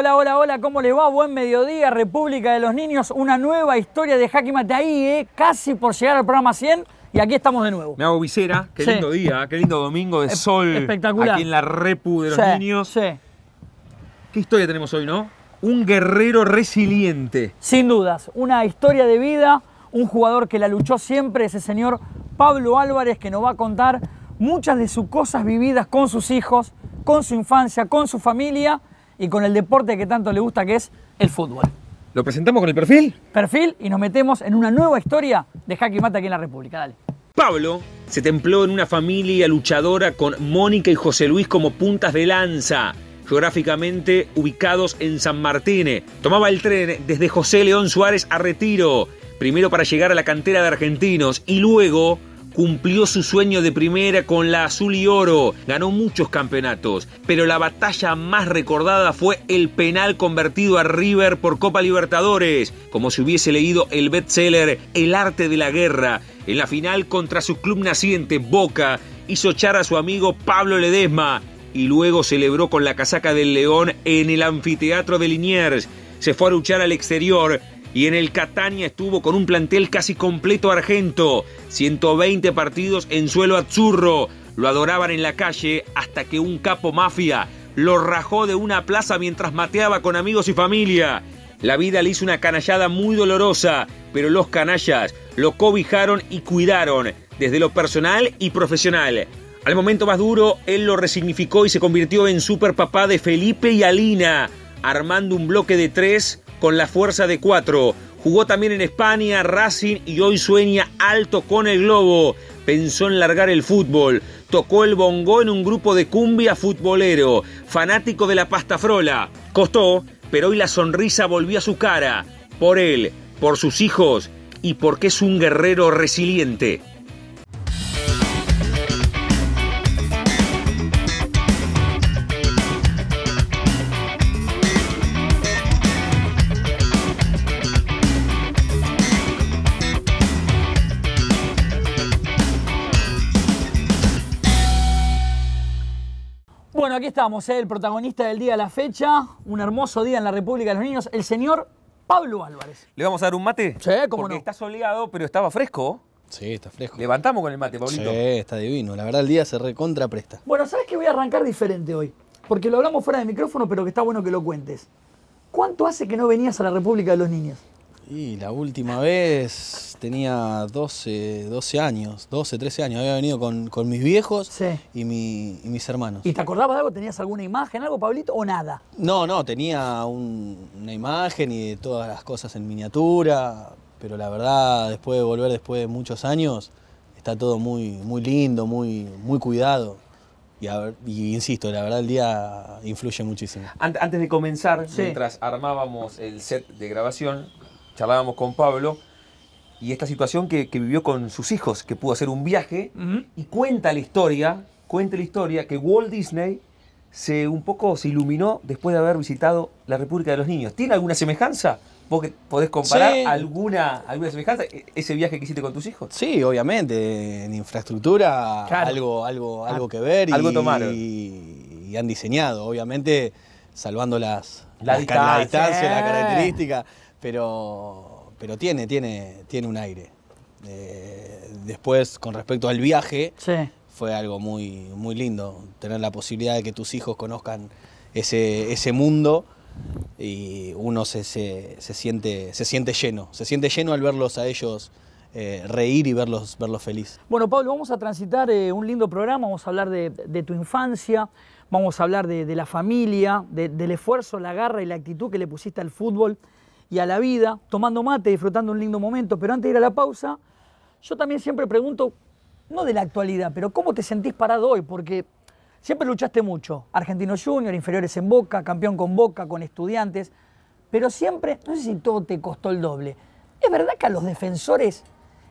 Hola, hola, hola, ¿cómo le va? Buen mediodía, República de los Niños, una nueva historia de Jaque ahí, eh, casi por llegar al programa 100 y aquí estamos de nuevo. Me hago visera, qué lindo día, qué lindo domingo de sol. Espectacular. Aquí en la Repu de los Niños. ¿Qué historia tenemos hoy, no? Un guerrero resiliente. Sin dudas, una historia de vida, un jugador que la luchó siempre, ese señor Pablo Álvarez que nos va a contar muchas de sus cosas vividas con sus hijos, con su infancia, con su familia y con el deporte que tanto le gusta que es el fútbol. ¿Lo presentamos con el perfil? Perfil y nos metemos en una nueva historia de Jaque Mata aquí en la República. Dale. Pablo se templó en una familia luchadora con Mónica y José Luis como puntas de lanza, geográficamente ubicados en San Martín. Tomaba el tren desde José León Suárez a Retiro, primero para llegar a la cantera de argentinos y luego Cumplió su sueño de primera con la azul y oro, ganó muchos campeonatos, pero la batalla más recordada fue el penal convertido a River por Copa Libertadores, como si hubiese leído el bestseller El arte de la guerra, en la final contra su club naciente Boca, hizo echar a su amigo Pablo Ledesma y luego celebró con la casaca del León en el anfiteatro de Liniers. Se fue a luchar al exterior y en el Catania estuvo con un plantel casi completo argento, 120 partidos en suelo azzurro. Lo adoraban en la calle hasta que un capo mafia lo rajó de una plaza mientras mateaba con amigos y familia. La vida le hizo una canallada muy dolorosa, pero los canallas lo cobijaron y cuidaron, desde lo personal y profesional. Al momento más duro, él lo resignificó y se convirtió en superpapá de Felipe y Alina, armando un bloque de tres con la fuerza de cuatro. Jugó también en España, Racing y hoy sueña alto con el globo. Pensó en largar el fútbol. Tocó el bongó en un grupo de cumbia futbolero. Fanático de la pasta frola. Costó, pero hoy la sonrisa volvió a su cara. Por él, por sus hijos y porque es un guerrero resiliente. aquí estamos, ¿eh? el protagonista del día de la fecha, un hermoso día en la República de los Niños, el señor Pablo Álvarez. ¿Le vamos a dar un mate? Sí, cómo Porque pero estaba fresco. Sí, está fresco. Levantamos con el mate, Pablito. Sí, está divino. La verdad, el día se recontra Bueno, ¿sabes que Voy a arrancar diferente hoy. Porque lo hablamos fuera de micrófono, pero que está bueno que lo cuentes. ¿Cuánto hace que no venías a la República de los Niños? Y la última vez tenía 12, 12 años, 12, 13 años. Había venido con, mis viejos y, mis hermanos. ¿Y te acordabas de algo? ¿Tenías alguna imagen, algo, Pablito, o nada? No, no, tenía una imagen y todas las cosas en miniatura, pero la verdad, después de volver después de muchos años, está todo muy, muy lindo, muy, muy cuidado. Y, insisto, la verdad el día influye muchísimo. Antes de comenzar, mientras armábamos el set de grabación, charlábamos con Pablo, y esta situación que, vivió con sus hijos, que pudo hacer un viaje, y cuenta la historia, cuenta la historia que Walt Disney se un poco se iluminó después de haber visitado la República de los Niños. ¿Tiene alguna semejanza? ¿Vos podés comparar alguna, alguna semejanza? E, ¿Ese viaje que hiciste con tus hijos? Sí, obviamente. En infraestructura, algo, algo, ah, algo que ver. y, Y, han diseñado, obviamente, salvando las, la, las, distancia. la eh. característica pero, tiene, tiene, un aire. Eh, después, con respecto al viaje, fue algo muy, lindo, tener la posibilidad de que tus hijos conozcan ese, mundo y uno se, se, siente, lleno, se siente lleno al verlos a ellos. Eh, reír y verlos, verlos feliz. Bueno, Pablo, vamos a transitar eh, un lindo programa, vamos a hablar de, tu infancia, vamos a hablar de, la familia, del esfuerzo, la garra y la actitud que le pusiste al fútbol y a la vida, tomando mate, disfrutando un lindo momento. Pero antes de ir a la pausa, yo también siempre pregunto, no de la actualidad, pero ¿cómo te sentís parado hoy? Porque siempre luchaste mucho. Argentino Junior, inferiores en Boca, campeón con Boca, con estudiantes. Pero siempre, no sé si todo te costó el doble. ¿Es verdad que a los defensores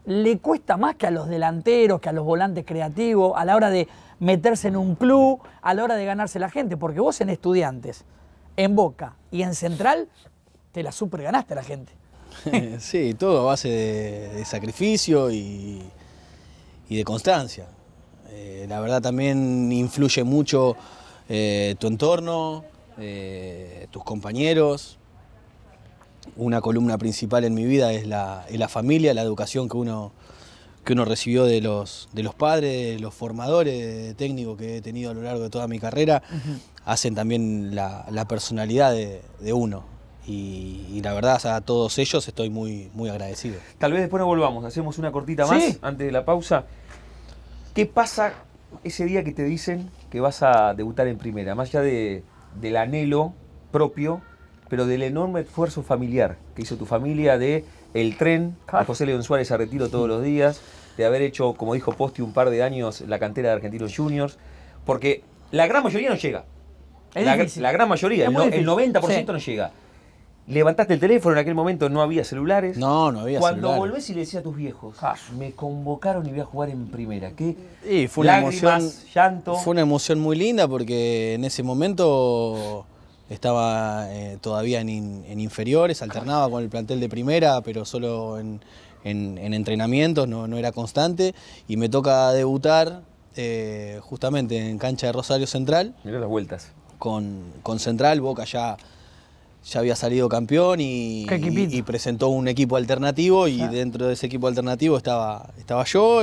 le cuesta más que a los delanteros, que a los volantes creativos, a la hora de meterse en un club, a la hora de ganarse la gente? Porque vos en estudiantes, en Boca y en Central te la super ganaste a la gente. sí, todo a base de, sacrificio y, de constancia. Eh, la verdad también influye mucho eh, tu entorno, eh, tus compañeros. Una columna principal en mi vida es la, familia, la educación que uno, que uno recibió de los, de los padres, los formadores técnicos que he tenido a lo largo de toda mi carrera, hacen también la, personalidad de uno. Y, la verdad a todos ellos estoy muy, muy agradecido. Tal vez después nos volvamos, hacemos una cortita más antes de la pausa. ¿Qué pasa ese día que te dicen que vas a debutar en primera? Más allá de, del anhelo propio, pero del enorme esfuerzo familiar que hizo tu familia de el tren, a ah. José León Suárez a retiro todos los días, de haber hecho, como dijo Posti, un par de años la cantera de Argentinos Juniors, porque la gran mayoría no llega. La, gran mayoría, el, 90% no llega. Levantaste el teléfono, en aquel momento no había celulares. No, no había Cuando volvés y le decías a tus viejos, ah. me convocaron y voy a jugar en primera. ¿Qué? fue una emoción, llanto. Fue una emoción muy linda porque en ese momento estaba eh, todavía en, inferiores, alternaba con el plantel de primera, pero solo en, entrenamientos, no, era constante. Y me toca debutar eh, justamente en cancha de Rosario Central. Mirá las vueltas. Con, con Central, Boca ya ya había salido campeón y, presentó un equipo alternativo y dentro de ese equipo alternativo estaba, estaba yo,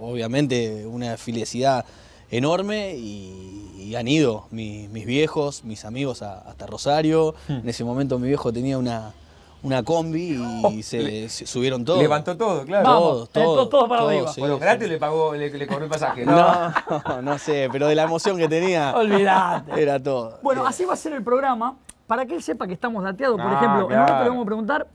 obviamente una felicidad enorme y, han ido mis, viejos, mis amigos hasta Rosario. Hmm. En ese momento mi viejo tenía una, una combi y oh, se, subieron todos. Levantó todo, claro. Vamos, todos, todos, todos para arriba. bueno, gratis le pagó, le, le, cobró el pasaje. ¿no? no, sé, pero de la emoción que tenía. Olvidate. Era todo. Bueno, así va a ser el programa. Para que él sepa que estamos dateados, por ah, ejemplo, en un momento le vamos a preguntar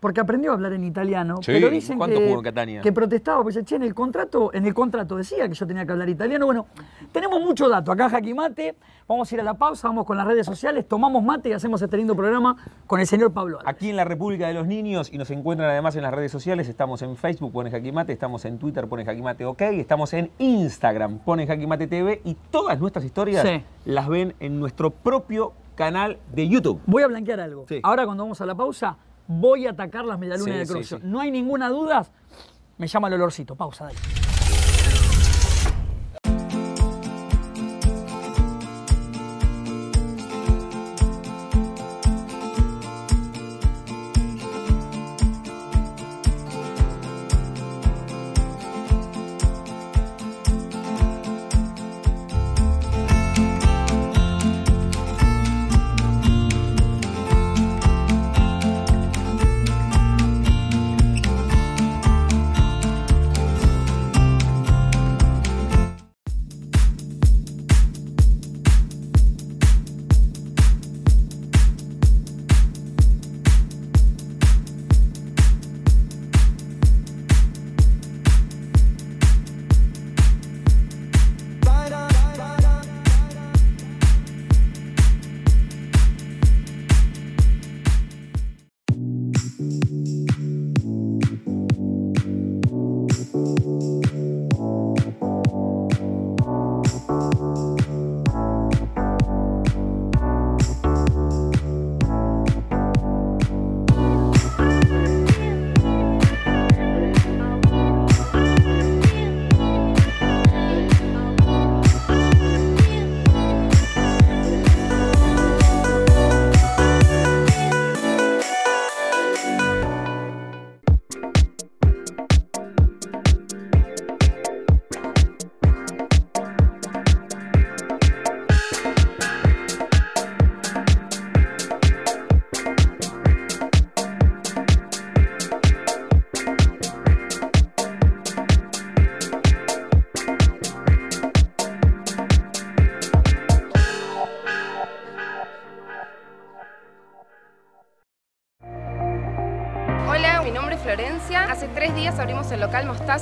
porque aprendió a hablar en italiano, pero dicen ¿Cuánto que, jugó Catania? que protestaba, pues che, en el contrato, en el contrato decía que yo tenía que hablar italiano. Bueno, tenemos mucho dato acá, Jaquimate. vamos a ir a la pausa, vamos con las redes sociales, tomamos mate y hacemos este lindo programa con el señor Pablo. Aquí en la República de los Niños y nos encuentran además en las redes sociales, estamos en Facebook, pone Jaquimate, estamos en Twitter, pone Jaquimate OK, estamos en Instagram, pone Jaquimate TV y todas nuestras historias las ven en nuestro propio canal de YouTube. Voy a blanquear algo. Ahora cuando vamos a la pausa, voy a atacar las medialunas de corrupción. No hay ninguna duda, me llama el olorcito. Pausa, dale.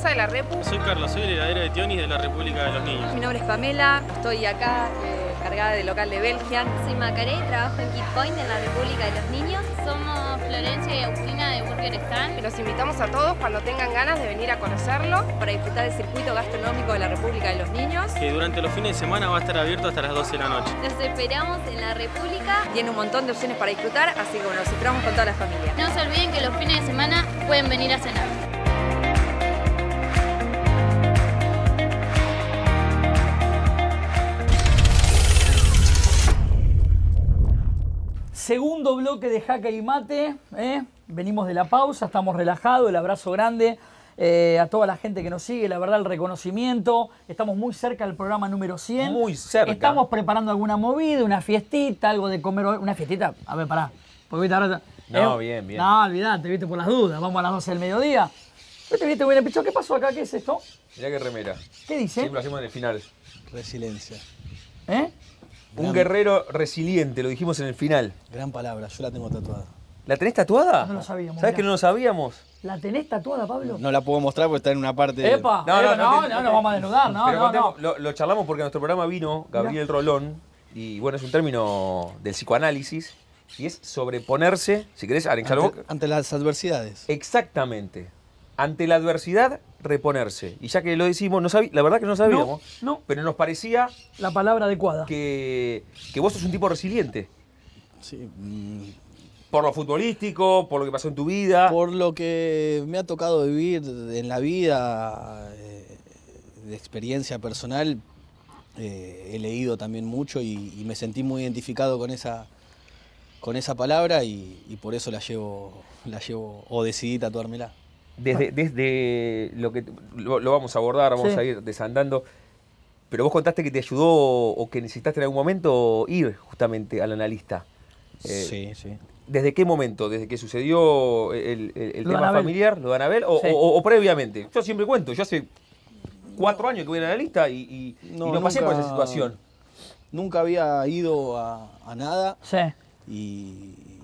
de la Soy Carlos, soy la de Tionis de la República de los Niños. Mi nombre es Pamela, estoy acá eh, cargada del local de Belgia. Soy Macaré, trabajo en Kidpoint en la República de los Niños. Somos Florencia y Agustina de Burger Stand. Los invitamos a todos cuando tengan ganas de venir a conocerlo para disfrutar del circuito gastronómico de la República de los Niños. Que durante los fines de semana va a estar abierto hasta las 12 de la noche. Los esperamos en la República. Tiene un montón de opciones para disfrutar, así que bueno, los esperamos con toda la familia. No se olviden que los fines de semana pueden venir a cenar. Segundo bloque de Jaca y Mate. ¿eh? Venimos de la pausa, estamos relajados. El abrazo grande eh, a toda la gente que nos sigue. La verdad, el reconocimiento. Estamos muy cerca del programa número 100. Muy cerca. Estamos preparando alguna movida, una fiestita, algo de comer. Una fiestita. A ver, pará. No, eh, bien, bien. No, olvidate, viste por las dudas. Vamos a las 12 del mediodía. Viste, viste, ¿qué pasó acá? ¿Qué es esto? Mirá que remera. ¿Qué dice? Siempre lo hacemos en el final. Resiliencia. ¿Eh? un guerrero resiliente, lo dijimos en el final. Gran palabra, yo la tengo tatuada. ¿La tenés tatuada? No lo sabíamos. sabes que no lo sabíamos? ¿La tenés tatuada, Pablo? No la puedo mostrar porque está en una parte. ¡Epa! No, no, no, no, no, vamos a desnudar, no, no, no. Lo, lo, charlamos porque nuestro programa vino Gabriel Rolón, y bueno, es un término del psicoanálisis, y es sobreponerse, si querés, ante, ante las adversidades. Exactamente. Ante la adversidad, reponerse. Y ya que lo decimos, no la verdad que no sabíamos, no, pero nos parecía... La palabra adecuada. Que, que vos sos un tipo resiliente. Sí. Mm. Por lo futbolístico, por lo que pasó en tu vida. Por lo que me ha tocado vivir en la vida, eh, de experiencia personal, eh, he leído también mucho y, me sentí muy identificado con esa, con esa palabra y, por eso la llevo, la llevo o decidí tatuármela. Desde, ah. desde lo que lo, vamos a abordar, vamos a ir desandando. Pero vos contaste que te ayudó o que necesitaste en algún momento ir justamente al analista. Eh, sí, sí. ¿Desde qué momento? ¿Desde que sucedió el, el, tema familiar, lo de Anabel? O, o, previamente? Yo siempre cuento, yo hace cuatro años que voy al analista y, no, pasé por esa situación. Nunca había ido a, a nada. Sí. Y,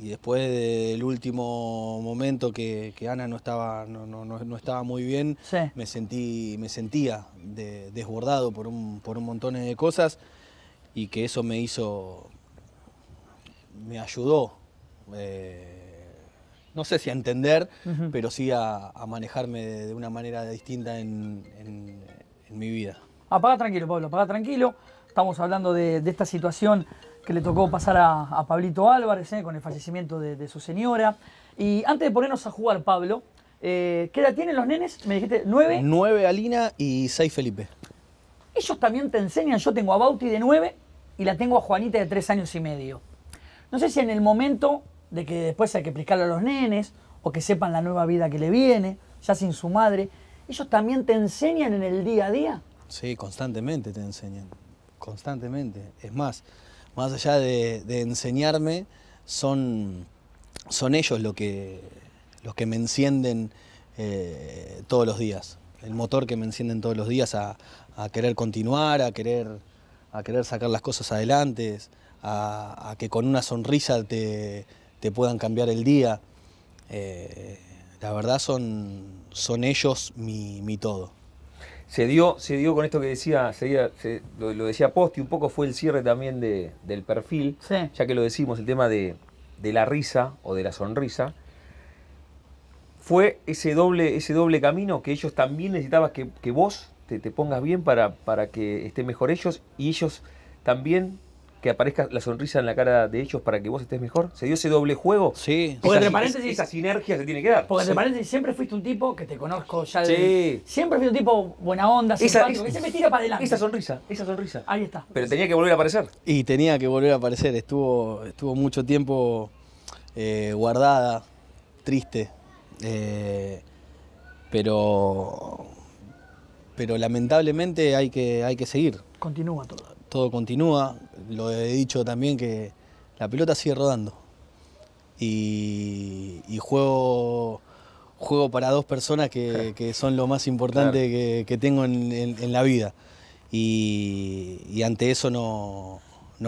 y después del último momento que, Ana no estaba, no, estaba muy bien, me, sentí, me sentía desbordado por un, montón de cosas y que eso me hizo, me ayudó, eh, no sé si a entender, pero sí a, manejarme de, una manera distinta en, mi vida. Apaga tranquilo, Pablo, apaga tranquilo. Estamos hablando de esta situación que le tocó pasar a, Pablito Álvarez eh, con el fallecimiento de, su señora. Y antes de ponernos a jugar, Pablo, eh, ¿qué edad tienen los nenes? Me dijiste, ¿nueve? Nueve Alina y seis Felipe. Ellos también te enseñan, yo tengo a Bauti de nueve y la tengo a Juanita de tres años y medio. No sé si en el momento de que después hay que explicarle a los nenes o que sepan la nueva vida que le viene, ya sin su madre, ellos también te enseñan en el día a día. Sí, constantemente te enseñan, constantemente. Es más, más allá de, enseñarme, son, son ellos lo que, los que me encienden eh, todos los días. El motor que me encienden todos los días a, querer continuar, a querer, a querer sacar las cosas adelante, a, que con una sonrisa te, puedan cambiar el día. Eh, la verdad son, son ellos mi, mi todo. Se dio, se dio con esto que decía, lo, decía decía y un poco fue el cierre también del perfil, ya que lo decimos, el tema de, la risa o de la sonrisa. Fue ese doble, ese doble camino que ellos también necesitaban que, vos te, pongas bien para, para que esté mejor ellos y ellos también que aparezca la sonrisa en la cara de ellos para que vos estés mejor? ¿Se dio ese doble juego? Sí. Porque esa, sinergia se tiene que dar. Porque entre siempre fuiste un tipo que te conozco ya de. Sí. Siempre fuiste un tipo buena onda, simpático, esa, que se me tira para adelante. Esa sonrisa, esa sonrisa. Ahí está. Pero tenía que volver a aparecer. Y tenía que volver a aparecer. Estuvo, estuvo mucho tiempo eh, guardada, triste. Eh, pero. Pero lamentablemente hay que, hay que seguir. Continúa todo todo continúa. Lo he dicho también que la pelota sigue rodando. Y, juego, juego para dos personas que, son lo más importante que, tengo en, la vida. Y, ante eso no,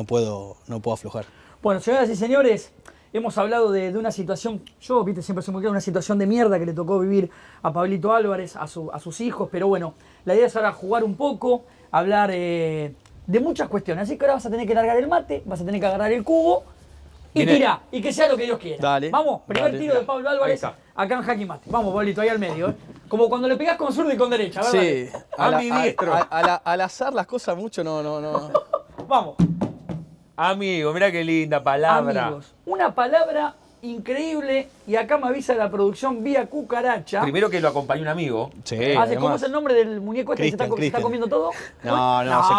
puedo, no puedo aflojar. Bueno, señoras y señores, hemos hablado de, una situación, yo viste, siempre se me queda una situación de mierda que le tocó vivir a Pablito Álvarez, a, sus hijos, pero bueno, la idea es ahora jugar un poco, hablar eh, de muchas cuestiones. Así que ahora vas a tener que largar el mate, vas a tener que agarrar el cubo y mira y que sea lo que Dios quiera. Dale, Vamos, primer tiro de Pablo Álvarez acá en Jaque Mate. Vamos, Bolito, ahí al medio. Eh. Como cuando le pegás con zurdo y con derecha, ¿verdad? Sí, a mi al azar las cosas mucho no, no, no. Vamos. Amigo, mira qué linda palabra. Amigos, una palabra increíble. Y acá me avisa la producción vía cucaracha. Primero que lo acompañó un amigo. Hace, ah, ¿Cómo es el nombre del muñeco este que se está, comiendo todo? No, no, se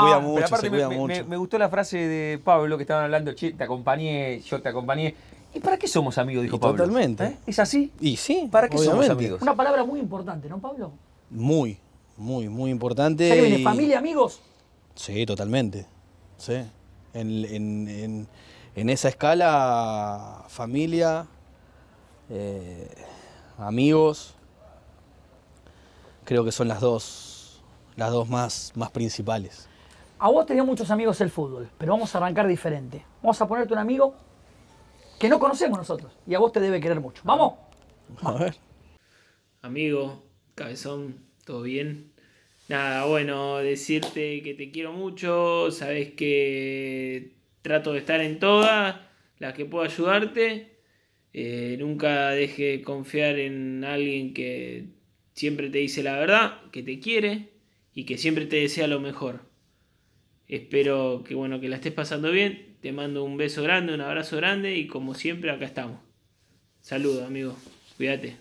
cuida mucho. me, gustó la frase de Pablo que estaban hablando, che, te acompañé, yo te acompañé. ¿Y para qué somos amigos? Dijo Pablo. Totalmente. ¿Eh? ¿Es así? Y sí. ¿Para qué somos amigos? Una palabra muy importante, ¿no, Pablo? Muy, muy, muy importante. ¿Sabes familia, amigos? Sí, totalmente. Sí. en en esa escala, familia, eh, amigos, creo que son las dos, las dos más, más principales. A vos te muchos amigos el fútbol, pero vamos a arrancar diferente. Vamos a ponerte un amigo que no conocemos nosotros y a vos te debe querer mucho. ¿Vamos? A ver. Amigo, cabezón, ¿todo bien? Nada, bueno, decirte que te quiero mucho, sabes que trato de estar en todas las que puedo ayudarte. Eh, nunca deje confiar en alguien que siempre te dice la verdad, que te quiere y que siempre te desea lo mejor. Espero que bueno que la estés pasando bien. Te mando un beso grande, un abrazo grande y como siempre acá estamos. Saludos, amigo. Cuídate.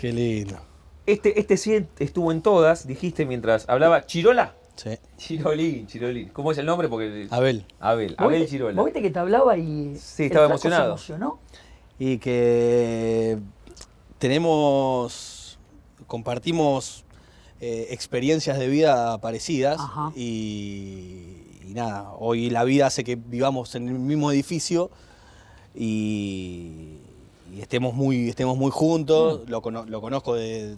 Qué lindo. Este, este estuvo en todas, dijiste mientras hablaba. Chirola. Sí. Chirolín, Chirolín. ¿Cómo es el nombre? Porque Abel. Abel, Abel Chirolín. viste que te hablaba y sí, estaba emocionado. Y que tenemos, compartimos eh, experiencias de vida parecidas y, y, nada, hoy la vida hace que vivamos en el mismo edificio y, y estemos muy, estemos muy juntos. Mm. Lo, conozco de,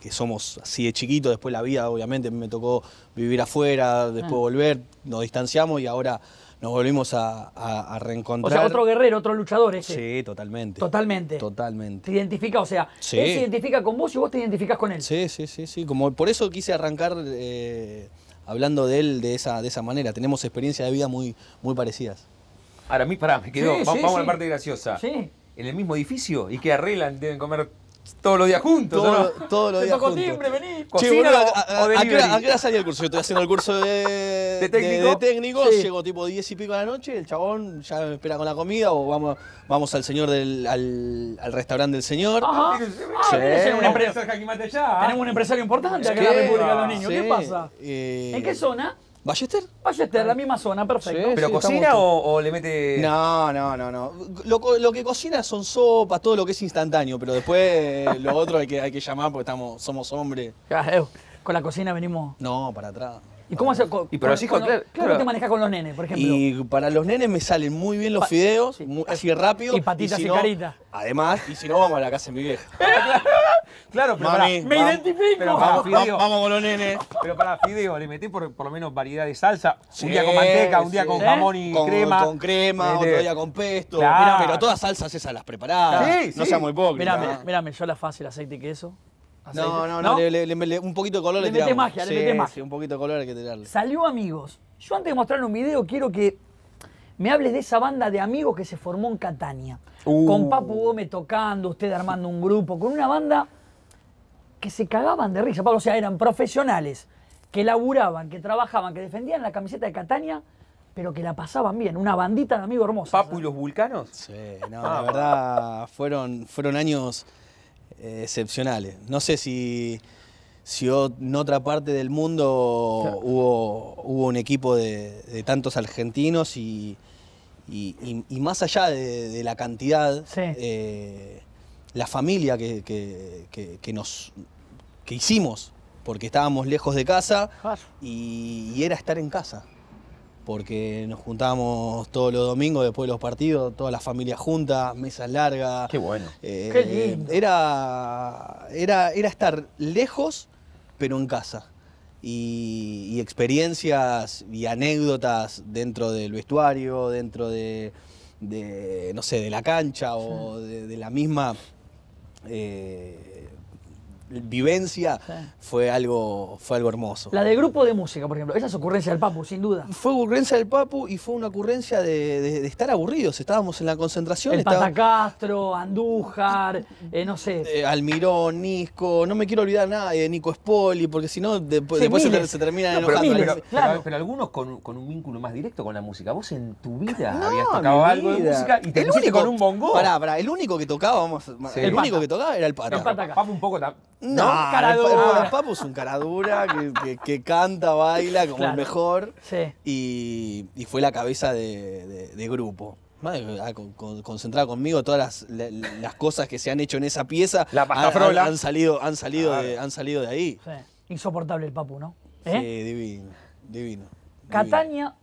que somos así de chiquitos. Después la vida, obviamente, me tocó vivir afuera, después ah. volver, nos distanciamos y ahora nos volvimos a, reencontrar. O sea, otro guerrero, otro luchador ese. Sí, totalmente. Totalmente. Totalmente. Te identifica, o sea, él se identifica con vos y vos te identificás con él. Sí, sí, sí, sí. Como por eso quise arrancar eh, hablando de él de esa, de esa manera. Tenemos experiencias de vida muy, muy parecidas. Ahora, a mí, pará, me quedó. vamos, vamos a la parte graciosa. Sí en el mismo edificio y que arreglan, deben comer todos los días juntos. Todos los días juntos. timbre, Cocina a, o, ¿A qué hora salía el curso? Yo estoy haciendo el curso de, técnico. Llego tipo 10 y pico de la noche, el chabón ya me espera con la comida o vamos, vamos al señor del, al, restaurante del señor. tenemos, un empresario importante acá en la República de los Niños. ¿Qué pasa? Eh, ¿En qué zona? ¿Ballester? Ballester, la misma zona, perfecto. ¿Pero cocina o, le mete.? No, no, no, no. Lo, que cocina son sopas, todo lo que es instantáneo, pero después eh, lo otro hay que, hay que llamar porque estamos, somos hombres. Con la cocina venimos. No, para atrás. ¿Y cómo hace, y pero con, claro, te manejas con los nenes, por ejemplo? Y para los nenes me salen muy bien los fideos, así de así rápido. Y patitas y, caritas. Además, y si no, vamos a la casa de mi vieja. claro, pero me identifico. vamos con los nenes. Pero para fideos, le metí por, lo menos variedad de salsa. un día con manteca, un día con ¿Eh? jamón y crema. Con crema, otro este, día con pesto. pero todas salsas esas las preparadas. no muy hipócritas. Mirame, mirame, yo la fácil, aceite y queso. No, no, no, Le, un poquito de color le, tiramos. magia, le mete magia. un poquito de color hay que tirarle. Salió Amigos. Yo antes de mostrar un video quiero que me hables de esa banda de amigos que se formó en Catania. Uh. Con Papu Gómez tocando, usted armando un grupo, con una banda que se cagaban de risa. Pablo, o sea, eran profesionales que laburaban, que trabajaban, que defendían la camiseta de Catania, pero que la pasaban bien. Una bandita de amigos hermosos. ¿Papu y los vulcanos? Sí, no, ah, la verdad, fueron, fueron años eh, excepcionales. No sé si, en otra parte del mundo hubo, hubo un equipo de, tantos argentinos y, y, más allá de, la cantidad, eh, la familia que, nos que hicimos, porque estábamos lejos de casa y era estar en casa porque nos juntábamos todos los domingos después de los partidos, todas las familias juntas, mesas largas. Qué bueno. Eh, Qué lindo. Era, era, era estar lejos, pero en casa. Y, experiencias y anécdotas dentro del vestuario, dentro de, no sé, de la cancha o de, la misma eh, vivencia fue, algo, fue algo hermoso. La del grupo de música, por ejemplo, esa es ocurrencia del Papu, sin duda. Fue ocurrencia del Papu y fue una ocurrencia de, estar aburridos. Estábamos en la concentración. El estaba... Castro, Andújar, eh, no sé. Eh, Almirón, Nisco, no me quiero olvidar nada de eh, Nico Espoli, porque si no, después se, termina enojando. pero, claro. pero, algunos con, un vínculo más directo con la música. Vos en tu vida habías tocado algo de música y te el único, con un bongo. el único que tocaba, el, único que tocaba era el Pata. Papu un poco no, El, Papu es un cara dura que, canta, baila como el mejor. Y, fue la cabeza de, grupo. Ah, Concentrar conmigo todas las, cosas que se han hecho en esa pieza la han, han, salido han salido de, han salido de ahí insoportable el papu no ¿Eh? sí divino divino Catania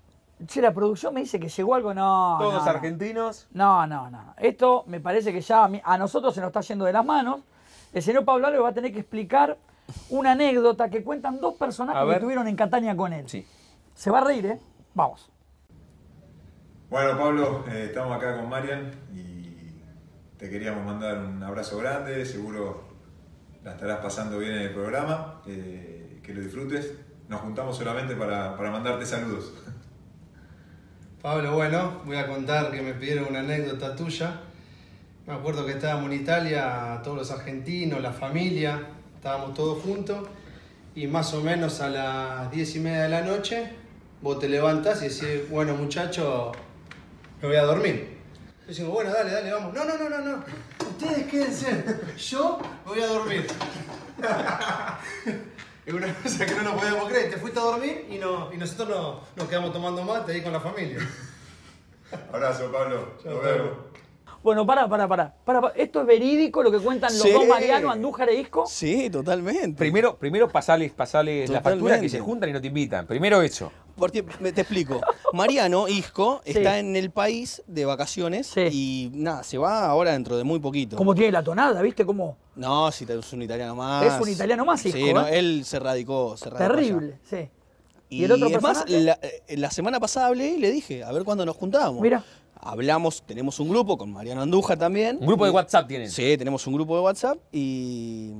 si la producción me dice que llegó algo no todos no, argentinos no no no esto me parece que ya a nosotros se nos está yendo de las manos el señor Pablo le va a tener que explicar una anécdota que cuentan dos personajes que estuvieron en Catania con él. Sí. Se va a reír, ¿eh? Vamos. Bueno, Pablo, eh, estamos acá con Marian y te queríamos mandar un abrazo grande. Seguro la estarás pasando bien en el programa. Eh, que lo disfrutes. Nos juntamos solamente para, para mandarte saludos. Pablo, bueno, voy a contar que me pidieron una anécdota tuya. Me acuerdo que estábamos en Italia, todos los argentinos, la familia, estábamos todos juntos y más o menos a las diez y media de la noche vos te levantas y decís, bueno muchacho, me voy a dormir. Yo digo, bueno, dale, dale, vamos. No, no, no, no, no. Ustedes quédense. Yo me voy a dormir. es una cosa que no nos podemos creer. Te fuiste a dormir y, no, y nosotros no, nos quedamos tomando mate ahí con la familia. Abrazo, Pablo. nos vemos. Bueno, para, para, para, para. ¿Esto es verídico lo que cuentan los dos Mariano, Andújar e Isco? Sí, totalmente. Primero, primero pasales, pasales la factura que se juntan y no te invitan. Primero eso. Porque, te explico. Mariano Isco está en el país de vacaciones y nada, se va ahora dentro de muy poquito. Como tiene la tonada, ¿viste? cómo. No, si es un italiano más. Es un italiano más, Isco. Sí, ¿eh? él se radicó. Se Terrible, sí. Y, el otro además, eh, la, semana pasada hablé y le dije, a ver cuándo nos juntábamos. Mira hablamos, tenemos un grupo con Mariano Anduja también. ¿Un grupo de WhatsApp tienen? Sí, tenemos un grupo de WhatsApp y,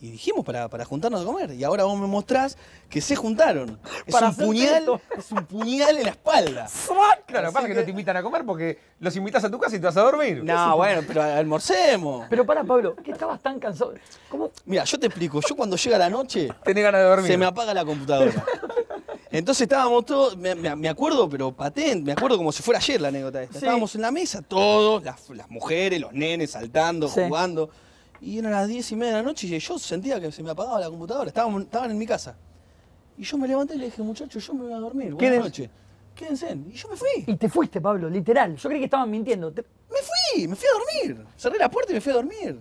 dijimos para, juntarnos a comer. Y ahora vos me mostrás que se juntaron. Es, un, puñal, es un puñal en la espalda. claro, pasa que, no te invitan a comer porque los invitas a tu casa y te vas a dormir. No, bueno, pero almorcemos. Pero para, Pablo, que estabas tan cansado. Mira, yo te explico. Yo cuando llega la noche. Tenés ganas de dormir. Se me apaga la computadora. Entonces estábamos todos, me, acuerdo, pero patente, me acuerdo como si fuera ayer la anécdota esta. Estábamos en la mesa, todos, las, mujeres, los nenes saltando, jugando. Y eran las diez y media de la noche y yo sentía que se me apagaba la computadora. estaban en mi casa. Y yo me levanté y le dije, muchachos, yo me voy a dormir. Buenas noches. Quédense. Y yo me fui. Y te fuiste, Pablo, literal. Yo creí que estaban mintiendo. Me fui, me fui a dormir. Cerré la puerta y me fui a dormir.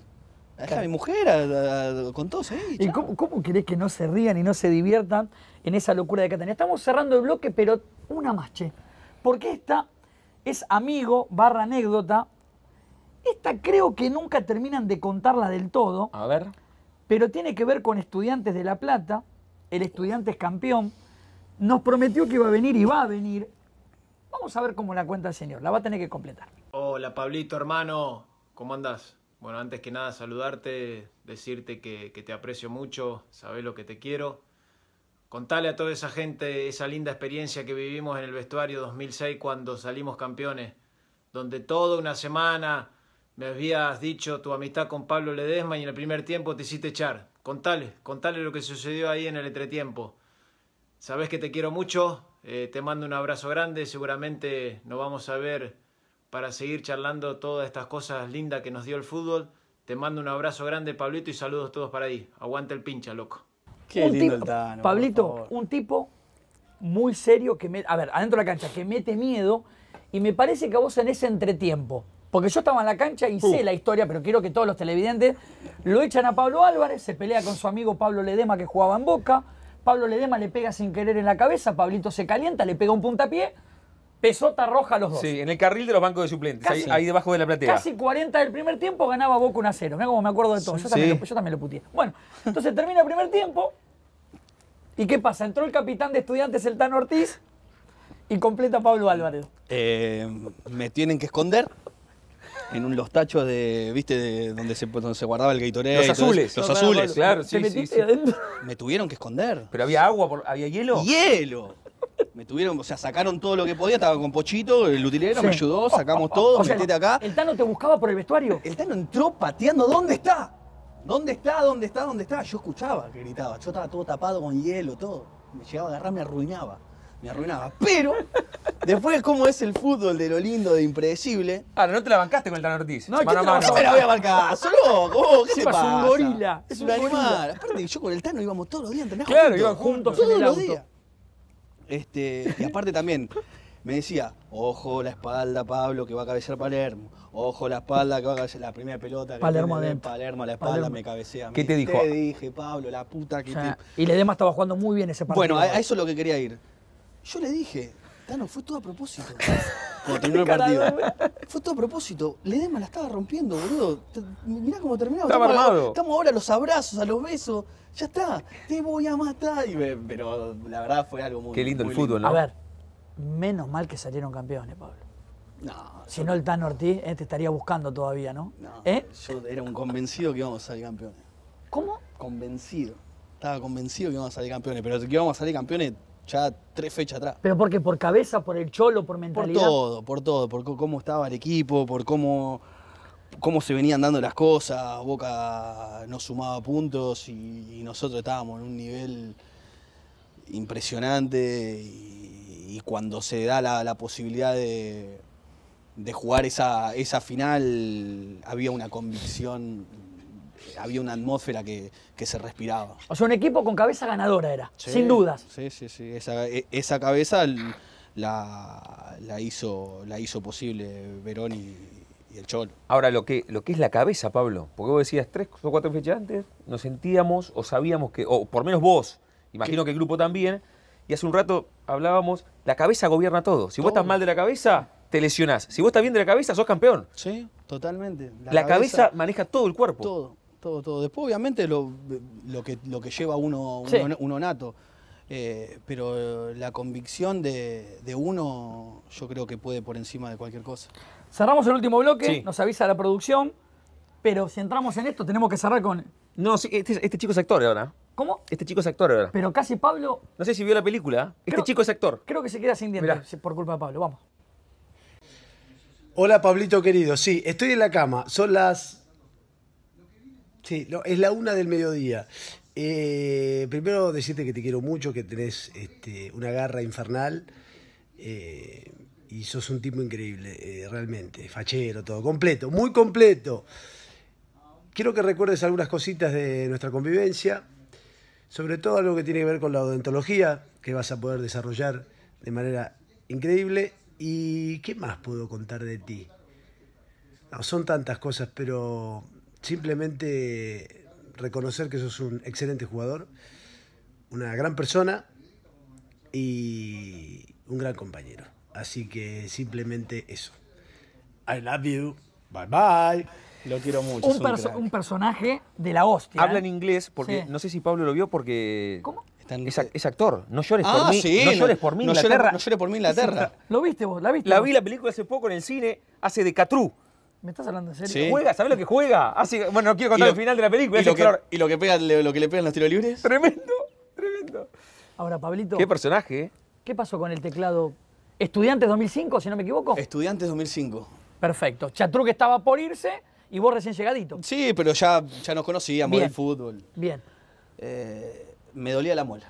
Acá mi mujer con todos ahí. ¿Y cómo, cómo, querés que no se rían y no se diviertan en esa locura de Catania. Estamos cerrando el bloque, pero una más, che. Porque esta es amigo barra anécdota. Esta creo que nunca terminan de contarla del todo. A ver. Pero tiene que ver con estudiantes de La Plata. El estudiante es campeón. Nos prometió que iba a venir y va a venir. Vamos a ver cómo la cuenta el señor. La va a tener que completar. Hola, Pablito, hermano. ¿Cómo andas? Bueno, antes que nada saludarte, decirte que, te aprecio mucho, sabés lo que te quiero Contale a toda esa gente esa linda experiencia que vivimos en el vestuario 2006 cuando salimos campeones, donde toda una semana me habías dicho tu amistad con Pablo Ledesma y en el primer tiempo te hiciste echar. Contale, contale lo que sucedió ahí en el entretiempo. Sabes que te quiero mucho, eh, te mando un abrazo grande, seguramente nos vamos a ver para seguir charlando todas estas cosas lindas que nos dio el fútbol. Te mando un abrazo grande, Pablito, y saludos todos para ahí. Aguanta el pincha, loco un Pablito, un tipo muy serio que, me, a ver, adentro de la cancha, que mete miedo y me parece que vos en ese entretiempo, porque yo estaba en la cancha y sé uh. la historia, pero quiero que todos los televidentes lo echan a Pablo Álvarez, se pelea con su amigo Pablo Ledema que jugaba en Boca, Pablo Ledema le pega sin querer en la cabeza, Pablito se calienta, le pega un puntapié, Pesota roja los dos. Sí, en el carril de los bancos de suplentes, ahí, debajo de la platea. Casi 40 del primer tiempo ganaba Boca 1 a 0. cómo me acuerdo de todo. Yo, también, lo, yo también lo Bueno, entonces termina el primer tiempo, ¿Y qué pasa? Entró el capitán de estudiantes, el Tano Ortiz, y completa Pablo Álvarez. Eh, me tienen que esconder en un, los tachos de, ¿viste? donde, se, guardaba el gaitoreo. Los azules. los azules. Claro, sí, sí, Me tuvieron que esconder. ¿Pero había agua? ¿Había hielo? ¡Hielo! Me tuvieron, o sea, sacaron todo lo que podía, estaba con Pochito, el utilero me ayudó, sacamos todo, o acá. ¿El Tano te buscaba por el vestuario? El Tano entró pateando, ¿dónde está? ¿Dónde está? ¿Dónde está? ¿Dónde está? Yo escuchaba que gritaba. Yo estaba todo tapado con hielo, todo. Me llegaba a agarrar, me arruinaba. Me arruinaba. Pero, después, cómo es el fútbol de lo lindo, de impredecible. Ahora, no te la bancaste con el Tano Ortiz. No, ¿qué te no me la voy a bancar. ¡Solo! ¿Qué te pasa? Es un gorila. Es un, animal. Aparte, yo con el Tano íbamos todos los días a entrenar Claro, juntos. iban juntos. Todos el los días. Este, y aparte también, me decía, ojo la espalda, Pablo, que va a cabecear Palermo. Ojo la espalda, que va a cabecear la primera pelota. Palermo de Palermo, la espalda me cabecea. ¿Qué te dijo? Te dije, Pablo, la puta que te... Y Ledema estaba jugando muy bien ese partido. Bueno, a, eso es lo que quería ir. Yo le dije, Tano, fue todo a propósito. el partido. Fue todo a propósito. Ledema la estaba rompiendo, boludo. Mirá cómo terminaba. estamos, armado. estamos ahora a los abrazos, a los besos. Ya está. Te voy a matar. pero la verdad fue algo muy. Qué lindo el fútbol, ¿no? A ver. Menos mal que salieron campeones, Pablo. No, si no, el Tan Ortiz te este estaría buscando todavía, ¿no? no ¿Eh? Yo era un convencido que íbamos a salir campeones. ¿Cómo? Convencido. Estaba convencido que íbamos a salir campeones, pero que íbamos a salir campeones ya tres fechas atrás. ¿Pero por qué? ¿Por cabeza, por el cholo, por mentalidad? Por todo, por todo. Por cómo estaba el equipo, por cómo, cómo se venían dando las cosas. Boca no sumaba puntos y, y nosotros estábamos en un nivel impresionante y y cuando se da la, posibilidad de, jugar esa, final, había una convicción, había una atmósfera que, se respiraba. O sea, un equipo con cabeza ganadora era, sin dudas. Sí, sí, sí. Esa, e, cabeza la, hizo, la hizo posible Verón y, el Cholo. Ahora, lo que, lo que es la cabeza, Pablo, porque vos decías tres o cuatro fechas antes, nos sentíamos o sabíamos que, o por menos vos, imagino que el grupo también, y hace un rato hablábamos, la cabeza gobierna todo. Si vos estás mal de la cabeza, te lesionás. Si vos estás bien de la cabeza, sos campeón. Sí, totalmente. La, cabeza, maneja todo el cuerpo. Todo, todo, todo. Después, obviamente, lo, que, lo que lleva uno, nato. Eh, pero la convicción de, uno yo creo que puede por encima de cualquier cosa. Cerramos el último bloque, nos avisa la producción, pero si entramos en esto tenemos que cerrar con... No, sí, este, este chico es actor ahora. ¿Cómo? Este chico es actor, ¿verdad? Pero casi Pablo. No sé si vio la película. este chico es actor. Creo que se queda sin dientes por culpa de Pablo. Vamos. Hola, Pablito querido. Sí, estoy en la cama. Son las. Sí, es la una del mediodía. Eh, primero decirte que te quiero mucho, que tenés este, una garra infernal. Eh, y sos un tipo increíble, eh, realmente. Fachero, todo. Completo, muy completo. Quiero que recuerdes algunas cositas de nuestra convivencia sobre todo algo que tiene que ver con la odontología, que vas a poder desarrollar de manera increíble. ¿Y qué más puedo contar de ti? son tantas cosas, pero simplemente reconocer que sos un excelente jugador, una gran persona y un gran compañero. Así que simplemente eso. I love you. Bye bye. Lo quiero mucho. Un, personaje de la hostia. Habla en ¿eh? inglés, porque no sé si Pablo lo vio, porque. ¿Cómo? Eh, es, actor. Ah, no llores por mí. no llores por mí no, Inglaterra. llores por mí Inglaterra. ¿Lo viste vos? ¿La viste? La vi la película hace poco en el cine, hace de Catrú. ¿Me estás hablando en serio? Juega, ¿sabes lo que juega? bueno, no quiero contar el final de la película. Y, lo que, pega, lo que le pegan los tiros libres. Tremendo, tremendo. Ahora, Pablito. Qué personaje. Eh. ¿Qué pasó con el teclado? ¿Estudiantes 2005, si no me equivoco? Estudiantes 2005. Perfecto. que estaba por irse y vos recién llegadito. Sí, pero ya, ya nos conocíamos del fútbol. Bien. Eh, me dolía la muela.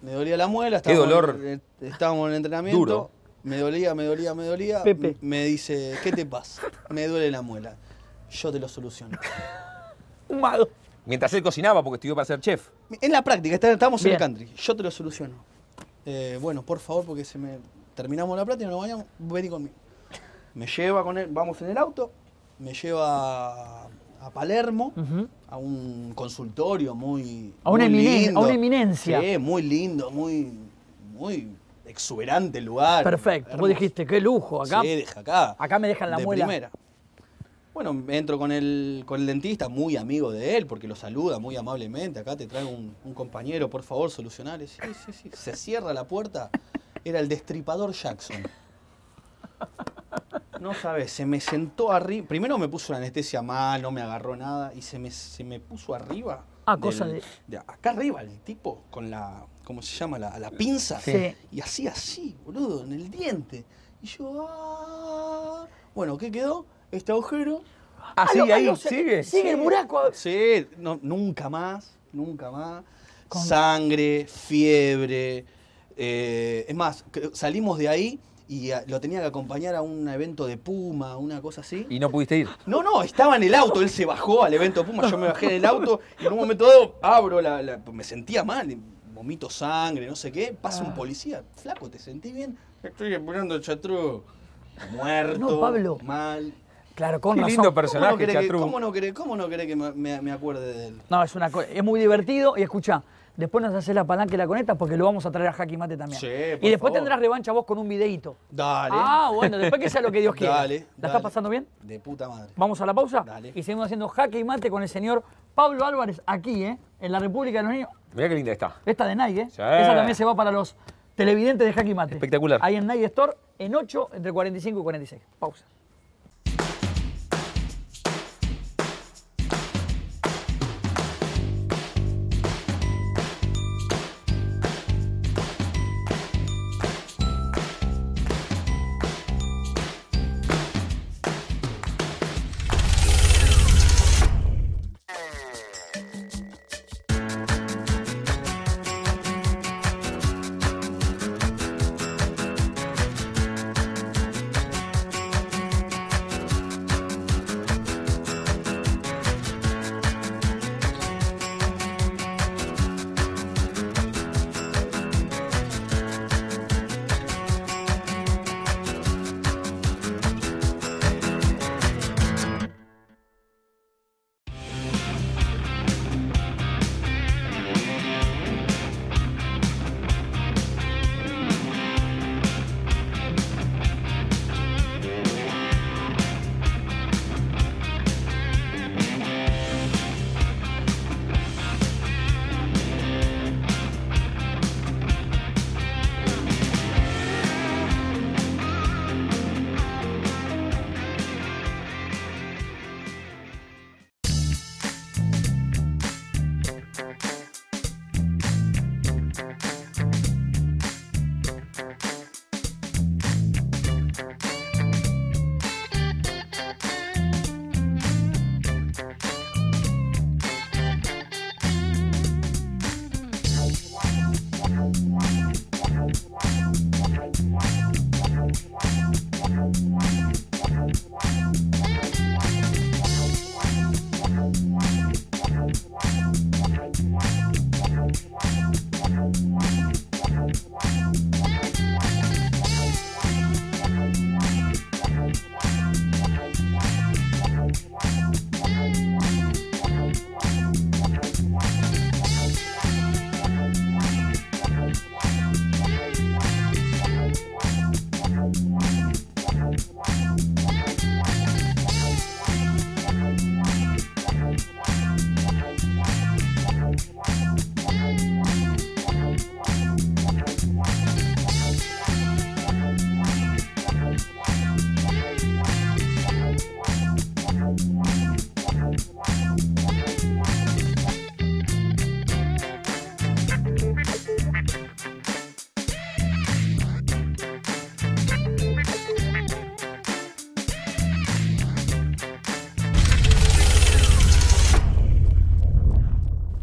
Me dolía la muela. Qué dolor. En, estábamos en entrenamiento. Duro. Me dolía, me dolía, me dolía. Pepe. Me dice, ¿qué te pasa? Me duele la muela. Yo te lo soluciono. Un Mientras él cocinaba, porque estudió para ser chef. En la práctica, estábamos en el country. Yo te lo soluciono. Eh, bueno, por favor, porque se me terminamos la plata y nos bañamos, vení conmigo. Me lleva con él, vamos en el auto, me lleva a Palermo, a un consultorio muy. A una, lindo, eminencia. Sí, muy lindo, muy, exuberante el lugar. Perfecto. Vos dijiste, qué lujo acá. acá. Acá me dejan la de muela. Primera. Bueno, entro con el, con el dentista, muy amigo de él, porque lo saluda muy amablemente. Acá te traigo un, compañero, por favor, solucionar. Sí, sí, sí. Se cierra la puerta. Era el destripador Jackson. No sabes, se me sentó arriba. Primero me puso la anestesia mal, no me agarró nada. Y se me, se me puso arriba. Ah, cosa de... Acá arriba el tipo con la. ¿Cómo se llama? La, pinza. Y así, así, boludo, en el diente. Y yo. Ah... Bueno, ¿qué quedó? Este agujero. Así, ah, ahí, sigue. Sigue el buraco. Sí, nunca más, nunca más. Sangre, fiebre. Eh, es más, salimos de ahí y ah, lo tenía que acompañar a un evento de Puma, una cosa así. ¿Y no pudiste ir? No, no, estaba en el auto, él se bajó al evento de Puma, yo me bajé en el auto y en un momento dado abro la, me sentía mal, vomito sangre, no sé qué, pasa un ah. policía, flaco, ¿te sentí bien? Estoy el chatrú. Muerto, mal. Claro, con razón. lindo personaje, ¿Cómo no cree que, no que me, acuerde de él? No, es, una, es muy divertido y escucha, Después nos hace la palanca y la conectas porque lo vamos a traer a Jaque Mate también. y después tendrás revancha vos con un videito. Dale. Ah, bueno, después que sea lo que Dios quiera. Dale. ¿La estás pasando bien? De puta madre. Vamos a la pausa dale. y seguimos haciendo Jaque y Mate con el señor Pablo Álvarez aquí, ¿eh? En la República de los Niños. mira qué linda está. Esta de Nike, ¿eh? Esa también se va para los televidentes de Jaque y Mate. Espectacular. Ahí en Nike Store en 8, entre 45 y 46. Pausa.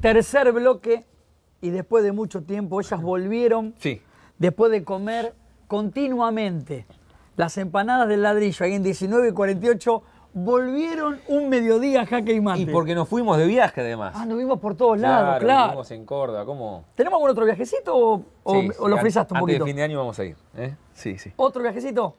Tercer bloque, y después de mucho tiempo, ellas volvieron, sí. después de comer continuamente las empanadas del ladrillo, ahí en 1948, volvieron un mediodía Jaque y Mate. Y porque nos fuimos de viaje, además. Ah, nos vimos por todos lados, claro. Nos Nos en Córdoba, ¿cómo? ¿Tenemos algún otro viajecito o, lo frisaste un poquito? Antes fin de año vamos a ir. ¿eh? Sí, sí. ¿Otro viajecito?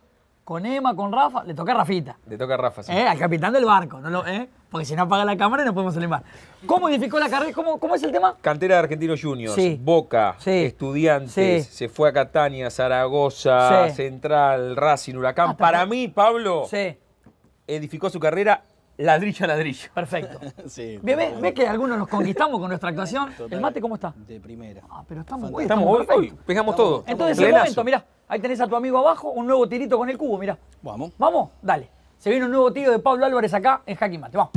con Emma, con Rafa, le toca a Rafita. Le toca a Rafa, sí. Eh, al capitán del barco, no eh, porque si no apaga la cámara no podemos salir más. ¿Cómo edificó la carrera? ¿Cómo, es el tema? Cantera de Argentinos Juniors, Boca, Estudiantes, se fue a Catania, Zaragoza, Central, Racing, Huracán. Ah, Para mí, Pablo, edificó su carrera ladrillo a ladrillo. Perfecto. sí, ¿Ve, que algunos nos conquistamos con nuestra actuación? ¿El mate cómo está? De primera. Ah, pero estamos hoy. Estamos, hoy, hoy, pegamos todo. Entonces, en el momento, mirá, ahí tenés a tu amigo abajo, un nuevo tirito con el cubo, mirá. Vamos. Vamos, dale. Se viene un nuevo tiro de Pablo Álvarez acá en Hacking Mate. Vamos.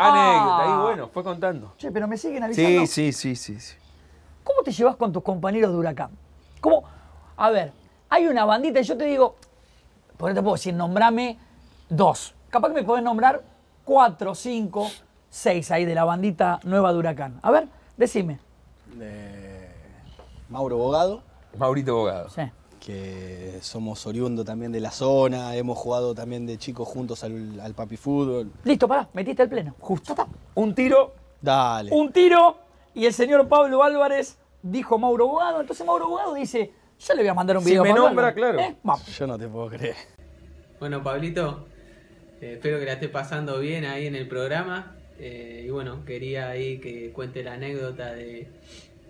Anécdota, ah, ahí ah. bueno, fue contando. Che, pero me siguen avisando. Sí, sí, sí, sí. ¿Cómo te llevas con tus compañeros de Huracán? ¿Cómo? A ver, hay una bandita y yo te digo, por eso te puedo decir, nombrame dos capaz que me podés nombrar cuatro, cinco, seis ahí de la bandita nueva Duracán. Huracán. A ver, decime. Mauro Bogado. Maurito Bogado. Sí. Que somos oriundo también de la zona, hemos jugado también de chicos juntos al, papi fútbol. Listo, pará, metiste el pleno. Justo. está. Un tiro. Dale. Un tiro. Y el señor Pablo Álvarez dijo Mauro Bogado. Entonces Mauro Bogado dice, yo le voy a mandar un video. Si me nombra, claro. Eh, yo no te puedo creer. Bueno, Pablito, eh, espero que la esté pasando bien ahí en el programa. Eh, y bueno, quería ahí que cuente la anécdota de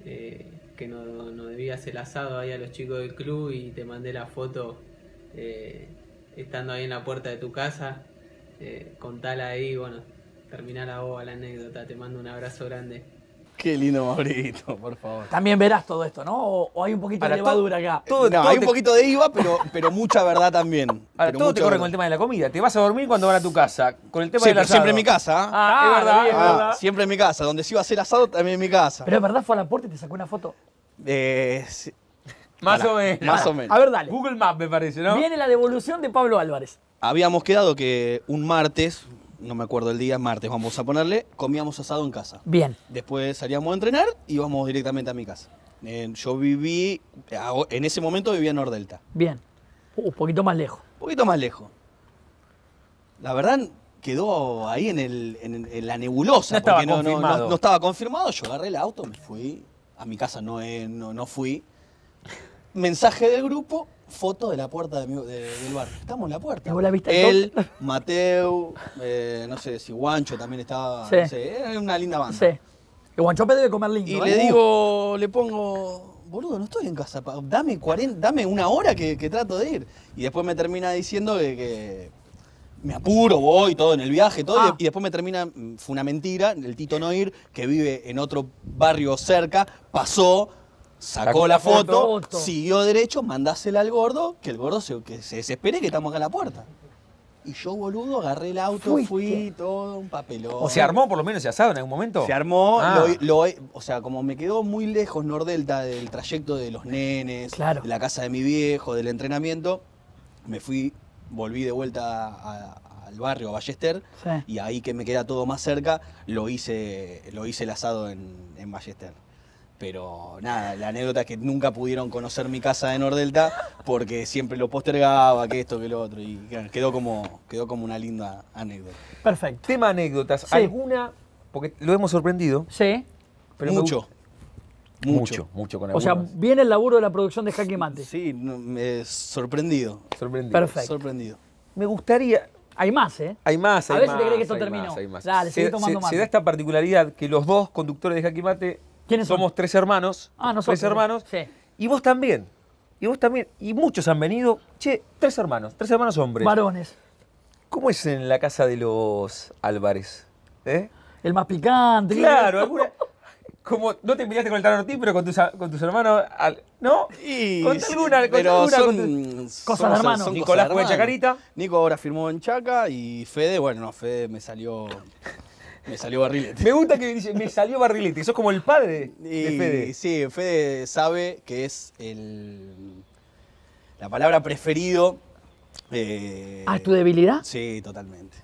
eh, que nos, no debías el asado ahí a los chicos del club y te mandé la foto estando ahí en la puerta de tu casa. contala ahí, bueno, la ahora la anécdota. Te mando un abrazo grande. Qué lindo Maurito, por favor. También verás todo esto, ¿no? O, hay un poquito de levadura acá. no, hay un poquito de IVA, pero, pero mucha verdad también. todo te corre con el tema de la comida. Te vas a dormir cuando van a tu casa. Con el tema siempre, del asado. Siempre en mi casa. Ah, ah, ah es verdad, ah, verdad. Siempre en mi casa. Donde se iba a hacer asado, también en mi casa. Pero ¿de verdad, fue a la puerta y te sacó una foto. Eh, Más o menos. Más o menos. A ver, dale. Google Maps, me parece, ¿no? Viene la devolución de Pablo Álvarez. Habíamos quedado que un martes, no me acuerdo el día, martes vamos a ponerle, comíamos asado en casa. Bien. Después salíamos a entrenar y íbamos directamente a mi casa. yo viví, en ese momento vivía en Nordelta. Bien. Un poquito más lejos. Un poquito más lejos. La verdad quedó ahí en, la nebulosa, no estaba no, no, estaba confirmado. Yo agarré el auto, me fui. A mi casa no, eh, no, no fui. Mensaje del grupo, foto de la puerta del bar. Estamos en la puerta. Él, Mateo, eh, no sé si Guancho también estaba. era una linda banda. Sí. El Guanchope debe comer lindo. Y ¿eh? le uh. digo, le pongo, boludo, no estoy en casa, dame dame una hora que, trato de ir. Y después me termina diciendo que, que me apuro, voy, todo en el viaje, todo. y- ah. después me termina, fue una mentira, el Tito Noir, que vive en otro barrio cerca, pasó, Sacó la foto, siguió derecho, mandásela al gordo, que el gordo se, que se desespere que estamos acá en la puerta. Y yo, boludo, agarré el auto, fui, todo un papelón. ¿O se armó por lo menos ese asado en algún momento? Se armó, ah. o sea, como me quedó muy lejos Nordelta del trayecto de los nenes, de la casa de mi viejo, del entrenamiento, me fui, volví de vuelta al barrio, a Ballester, y ahí que me queda todo más cerca, lo hice, lo hice el asado en, en Ballester. Pero nada, la anécdota es que nunca pudieron conocer mi casa de Nordelta porque siempre lo postergaba, que esto, que lo otro. Y quedó como, quedó como una linda anécdota. Perfecto. Tema anécdotas. ¿Alguna? Porque lo hemos sorprendido. Sí. Pero mucho. Mucho, mucho, con con O sea, viene el laburo de la producción de Jaque Mate. Sí, me, sorprendido. Sorprendido. Perfecto. Sorprendido. Me gustaría. Hay más, ¿eh? Hay más, hay A veces te crees que esto terminó. Dale, sigue tomando más. se da esta particularidad que los dos conductores de Jaque Mate somos tres hermanos. Ah, nosotros. Tres hermanos. Sí. Y vos también. Y vos también. Y muchos han venido. Che, tres hermanos. Tres hermanos hombres. Varones. ¿Cómo es en la casa de los Álvarez? ¿Eh? El más picante. Claro, alguna. Como, no te peleaste con el Tano pero con tus, con hermanos, ¿no? con alguna, con alguna, cosas de hermanos. Son Nicolás cosas de Chacarita. Nico ahora firmó en Chaca y Fede, bueno, no, Fede me salió me salió barrilete. Me gusta que dice, me salió barrilete. es como el padre de Fede. Sí, Fede sabe que es el, la palabra preferido. Eh, ¿A tu debilidad? Sí, totalmente.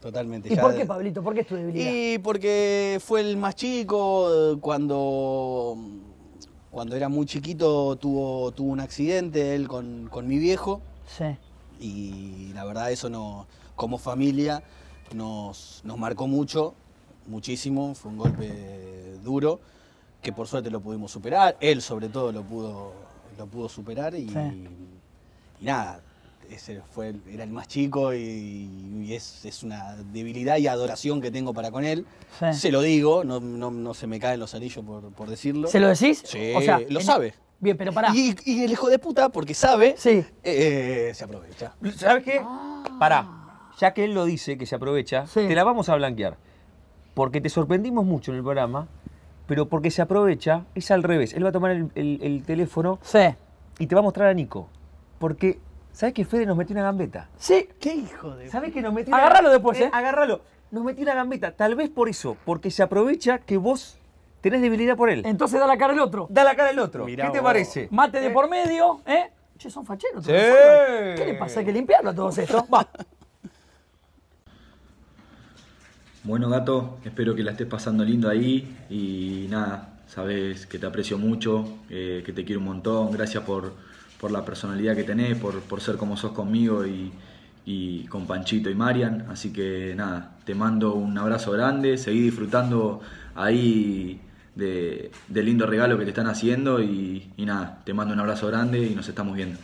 Totalmente. ¿Y por qué, Pablito? ¿Por qué es tu debilidad? Y porque fue el más chico cuando, cuando era muy chiquito tuvo, tuvo un accidente él con, con mi viejo. Sí. Y la verdad eso no, como familia nos, nos marcó mucho, muchísimo, fue un golpe duro, que por suerte lo pudimos superar, él sobre todo lo pudo, lo pudo superar y, nada, ese fue, era el más chico y, es, una debilidad y adoración que tengo para con él. Se lo digo, no, se me caen los anillos por, decirlo. ¿Se lo decís? Sí, lo sabe. Bien, pero pará. Y, el hijo de puta, porque sabe, eh, se aprovecha. ¿Sabes qué? Ah. Pará ya que él lo dice, que se aprovecha, te la vamos a blanquear. Porque te sorprendimos mucho en el programa, pero porque se aprovecha, es al revés. Él va a tomar el, teléfono y te va a mostrar a Nico. Porque, ¿sabes que Fede nos metió una gambeta? Sí. ¿Qué hijo de.? ¿Sabes que nos metió Agárralo después, ¿eh? ¿eh? Nos metió una gambeta. Tal vez por eso, porque se aprovecha que vos tenés debilidad por él. Entonces da la cara al otro. Da la cara al otro. ¿Qué te parece? Mate de eh. por medio, ¿eh? Che, son facheros. Sí. ¿Qué le pasa? Hay que limpiarlo a todos estos. Bueno, gato, espero que la estés pasando lindo ahí y nada, sabes que te aprecio mucho, eh, que te quiero un montón, gracias por, la personalidad que tenés, por, ser como sos conmigo y, con Panchito y Marian. Así que nada, te mando un abrazo grande, seguí disfrutando ahí de, del lindo regalo que te están haciendo y, nada, te mando un abrazo grande y nos estamos viendo.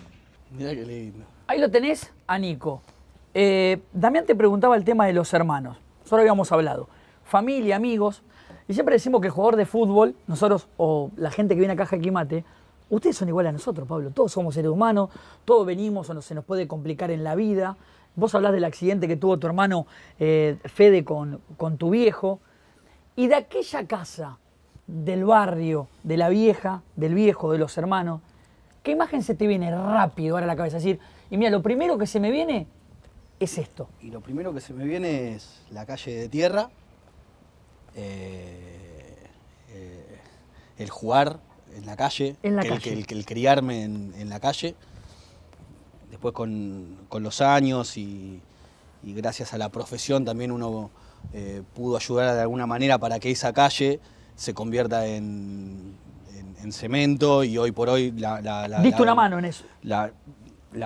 Mira qué lindo. Ahí lo tenés a Nico. Eh, Damián te preguntaba el tema de los hermanos. Solo habíamos hablado. Familia, amigos. Y siempre decimos que el jugador de fútbol, nosotros o la gente que viene acá a Caja Mate, ustedes son igual a nosotros, Pablo. Todos somos seres humanos, todos venimos o no, se nos puede complicar en la vida. Vos hablás del accidente que tuvo tu hermano eh, Fede con, con tu viejo. Y de aquella casa, del barrio, de la vieja, del viejo, de los hermanos, ¿qué imagen se te viene rápido ahora a la cabeza? Es decir, y mira, lo primero que se me viene es esto. Y lo primero que se me viene es la calle de tierra, eh, eh, el jugar en la calle, el, criarme en, la calle. Después con, los años y, gracias a la profesión también uno eh, pudo ayudar de alguna manera para que esa calle se convierta en, cemento y hoy por hoy la... Diste una mano en eso. La,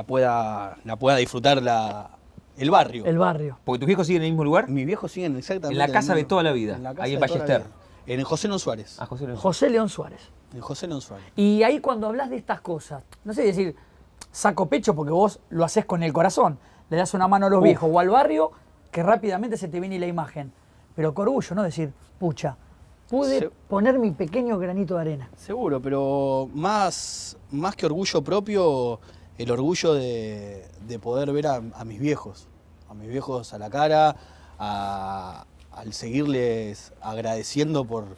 pueda, la pueda disfrutar la, el barrio. El barrio. Porque tus viejos siguen en el mismo lugar. Mis viejos siguen exactamente. En la casa de toda la vida. ahí en Ballester. En José León Suárez. Ah, José León Suárez. José León Suárez. En José León Suárez. Y ahí cuando hablas de estas cosas, no sé decir, saco pecho porque vos lo haces con el corazón. Le das una mano a los viejos o al barrio que rápidamente se te viene la imagen. Pero con orgullo, ¿no? Decir, pucha, pude poner mi pequeño granito de arena. Seguro, pero más, más que orgullo propio, el orgullo de, poder ver a, mis viejos, a mis viejos a la cara, al seguirles agradeciendo por,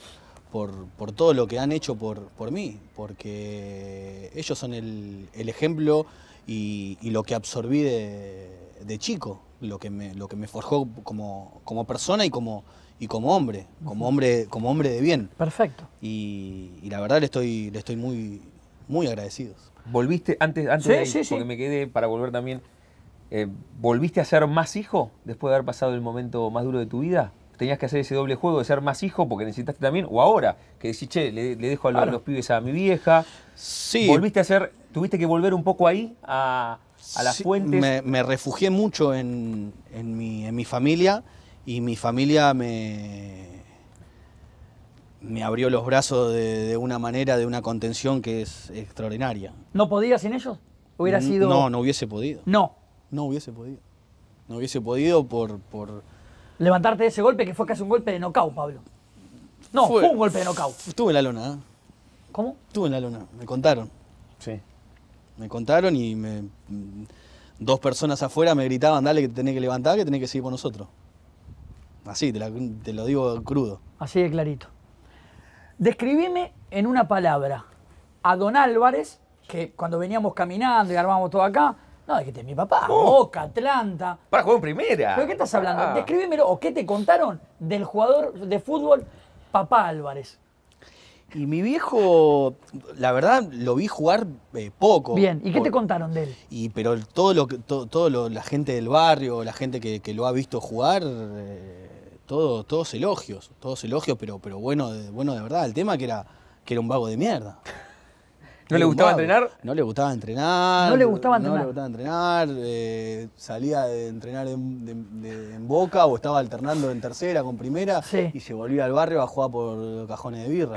todo lo que han hecho por, mí, porque ellos son el, ejemplo y, lo que absorbí de, chico, lo que me, forjó como, persona y como, hombre, como hombre, de bien. Perfecto. Y, la verdad le estoy, muy, muy agradecido. ¿Volviste antes, antes de ahí, porque me quedé para volver también? Eh, ¿Volviste a ser más hijo después de haber pasado el momento más duro de tu vida? ¿Tenías que hacer ese doble juego de ser más hijo porque necesitaste también? ¿O ahora? Que decís, che, le, dejo a los, pibes a mi vieja. Sí. ¿Volviste a ser, tuviste que volver un poco ahí a, la las fuentes? Me, me, refugié mucho en, en mi familia y mi familia me me abrió los brazos de, una manera, de una contención que es extraordinaria. ¿No podía sin ellos? ¿Hubiera sido.? No, no hubiese podido. No. No hubiese podido. No hubiese podido por. por... Levantarte de ese golpe que fue casi un golpe de nocaut Pablo. No, fue, un golpe de nocaut Estuve en la Luna. ¿eh? ¿Cómo? Estuve en la Luna. me contaron. Sí. Me contaron y me, dos personas afuera me gritaban, dale que tenés que levantar, que tenés que seguir con nosotros. Así, te lo digo crudo. Así de clarito. Describime en una palabra a Don Álvarez, que cuando veníamos caminando y armábamos todo acá, no, es que este es mi papá, Boca, Atlanta. Para jugar en primera. ¿Pero qué estás hablando? Ah. o qué te contaron del jugador de fútbol Papá Álvarez. Y mi viejo, la verdad, lo vi jugar eh, poco. Bien, ¿y qué te contaron de él? Y, pero todo lo todo, la gente del barrio, la gente que, lo ha visto jugar, eh, todos elogios, todos elogios, pero, pero bueno, de, bueno de verdad. El tema que era, que era un vago de mierda. ¿No le gustaba entrenar? No le gustaba entrenar. No le gustaba entrenar. Eh, salía de entrenar en, boca o estaba alternando en tercera con primera y se volvía al barrio a jugar por cajones de birra.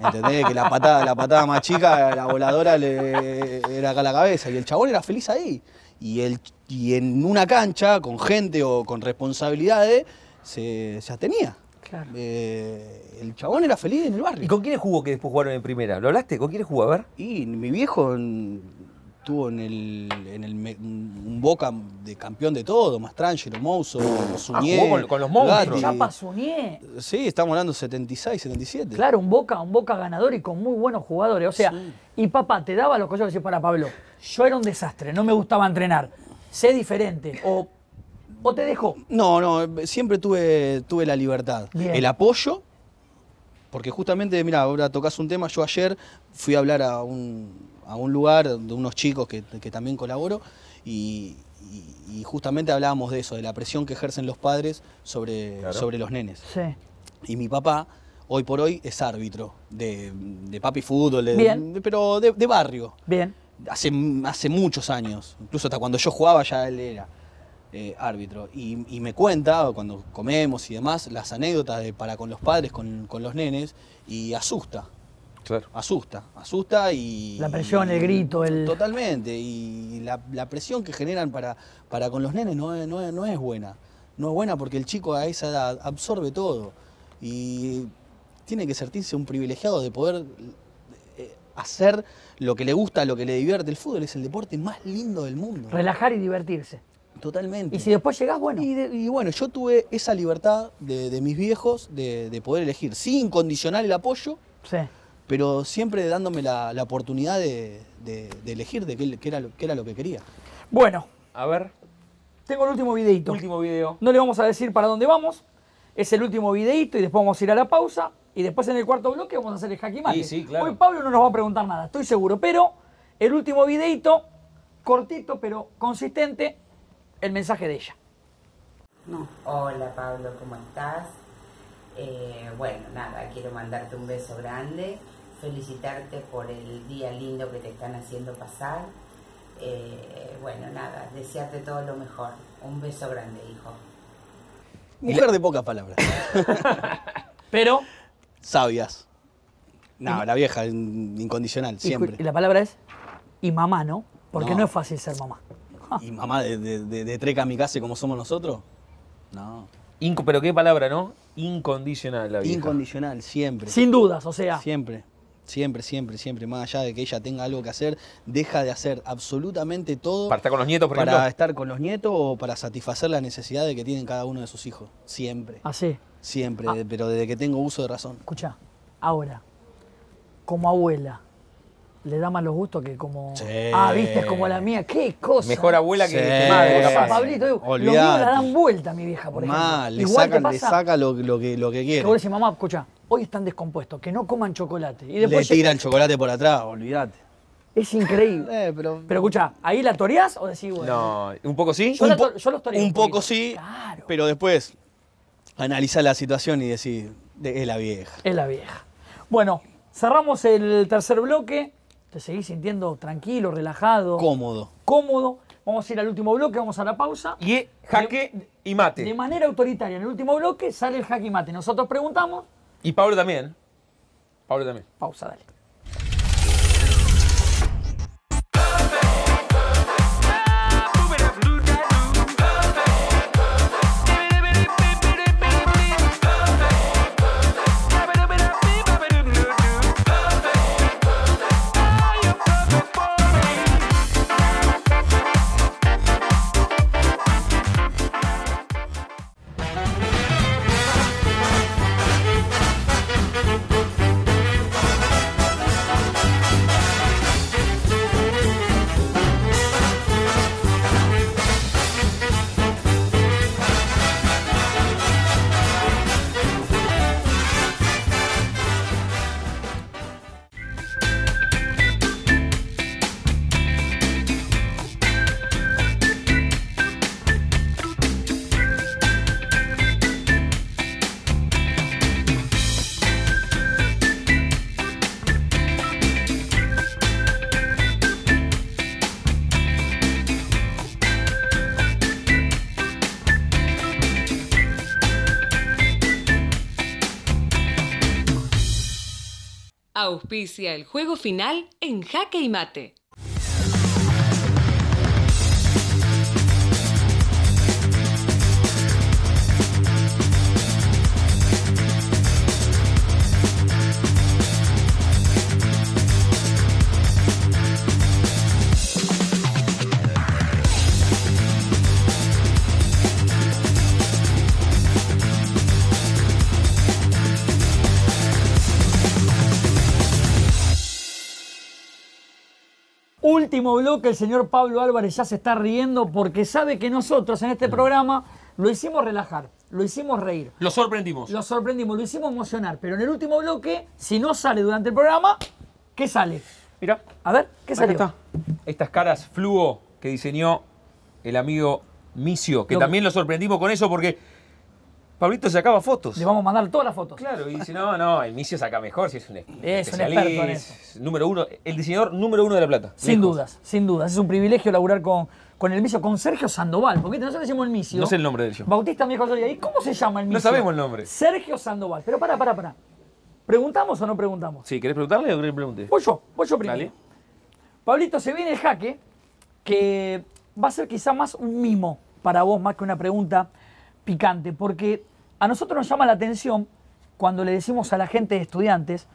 ¿Entendés? Que la patada, la patada más chica, la voladora le, era acá la cabeza. Y el chabón era feliz ahí. Y, el, y en una cancha, con gente o con responsabilidades, se, tenía atenía. Claro. Eh, el chabón era feliz en el barrio. ¿Y con quién jugó que después jugaron en primera? ¿Lo hablaste? ¿Con quién jugó? A ver. Y mi viejo tuvo en el, en el un Boca de campeón de todo, Mastrangelo, Mouso, Zunier. Ah, jugó con, los monstruos. Chapa Sí, estamos hablando 76, 77. Claro, un Boca, un Boca ganador y con muy buenos jugadores. O sea, y papá te daba los cosas decía, para Pablo, yo era un desastre, no me gustaba entrenar. Sé diferente. O ¿O te dejo. No, no, siempre tuve, tuve la libertad. El apoyo, porque justamente, mira, ahora tocas un tema, yo ayer fui a hablar a un, lugar de unos chicos que, que también colaboro y, justamente hablábamos de eso, de la presión que ejercen los padres sobre, sobre los nenes. Sí. Y mi papá, hoy por hoy, es árbitro de, papi fútbol, pero de, barrio. Bien. Hace, hace muchos años, incluso hasta cuando yo jugaba ya él era. Eh, árbitro. Y, me cuenta, cuando comemos y demás, las anécdotas de para con los padres, con, los nenes, y asusta. Claro. Asusta, asusta y... La presión, el grito, el... Totalmente, y la, presión que generan para, para con los nenes no, no, no es buena. No es buena porque el chico a esa edad absorbe todo y tiene que sentirse un privilegiado de poder eh, hacer lo que le gusta, lo que le divierte. El fútbol es el deporte más lindo del mundo. Relajar y divertirse. Totalmente. Y si después llegás, bueno. Y, bueno, yo tuve esa libertad de, mis viejos de, poder elegir, sin condicionar el apoyo, pero siempre dándome la, oportunidad de, elegir de qué, era lo, que quería. Bueno. A ver. Tengo el último videito. Último video. No le vamos a decir para dónde vamos. Es el último videito y después vamos a ir a la pausa. Y después en el cuarto bloque vamos a hacer el jaque Sí, Hoy Pablo no nos va a preguntar nada, estoy seguro. Pero el último videito, cortito pero consistente, el mensaje de ella. No. Hola Pablo, ¿cómo estás? Eh, bueno, nada, quiero mandarte un beso grande, felicitarte por el día lindo que te están haciendo pasar. Eh, bueno, nada, desearte todo lo mejor. Un beso grande, hijo. Mujer de pocas palabras. Pero. Sabias. No, la vieja, incondicional, siempre. Y la palabra es. Y mamá, ¿no? Porque no es fácil ser mamá. ¿Y mamá de, de, treca a mi casa como somos nosotros? No. pero qué palabra, ¿no? Incondicional la vida. Incondicional, siempre. Sin dudas, o sea. Siempre. Siempre, siempre, siempre, más allá de que ella tenga algo que hacer, deja de hacer absolutamente todo. ¿Para estar con los nietos, por Para estar con los nietos o para satisfacer las necesidades que tienen cada uno de sus hijos. Siempre. Así. Ah, siempre, ah. pero desde que tengo uso de razón. Escucha, ahora, como abuela, le da más los gustos que como. Sí. Ah, viste, es como la mía. ¡Qué cosa! Mejor abuela que, madre, Pablito, los míos la dan vuelta, mi vieja, por ejemplo. le le saca lo, lo, que, lo que quiere. Que vos decís, mamá, escucha, hoy están descompuestos, que no coman chocolate. Y después le tiran chocolate por atrás, olvídate. Es increíble. Eh, pero... pero escucha, ¿ahí la toreás o decís, bueno? No, un poco sí. Yo, los toreo. Un, poco sí, pero después analiza la situación y decís, es la vieja. Es la vieja. Bueno, cerramos el tercer bloque te seguís sintiendo tranquilo, relajado. Cómodo. Cómodo. Vamos a ir al último bloque, vamos a la pausa. Y jaque y mate. De manera autoritaria, en el último bloque sale el jaque y mate. Nosotros preguntamos. Y Pablo también. Pablo también. Pausa, dale. Auspicia el juego final en jaque y mate. último bloque, el señor Pablo Álvarez ya se está riendo porque sabe que nosotros en este programa lo hicimos relajar, lo hicimos reír. Lo sorprendimos. Lo sorprendimos, lo hicimos emocionar. Pero en el último bloque, si no sale durante el programa, ¿qué sale? Mira. A ver, ¿qué sale? Estas caras fluo que diseñó el amigo Micio, que también lo sorprendimos con eso porque Pablito sacaba fotos. Le vamos a mandar todas las fotos. Claro, y dice, no, no, el Micio saca mejor si es un es Un experto Número uno, el diseñador número uno de La Plata. Sin dudas, sin dudas. Es un privilegio laburar con, con el Micio, con Sergio Sandoval. Porque nosotros decimos el Micio. No sé el nombre del yo. Bautista me dijo, ¿y cómo se llama el Micio? No sabemos el nombre. Sergio Sandoval. Pero pará, pará, pará. ¿Preguntamos o no preguntamos? Sí, ¿querés preguntarle o querés preguntar? Voy yo, voy yo primero. Dale. Pablito, se viene el jaque, que va a ser quizá más un mimo para vos, más que una pregunta picante, porque a nosotros nos llama la atención cuando le decimos a la gente de estudiantes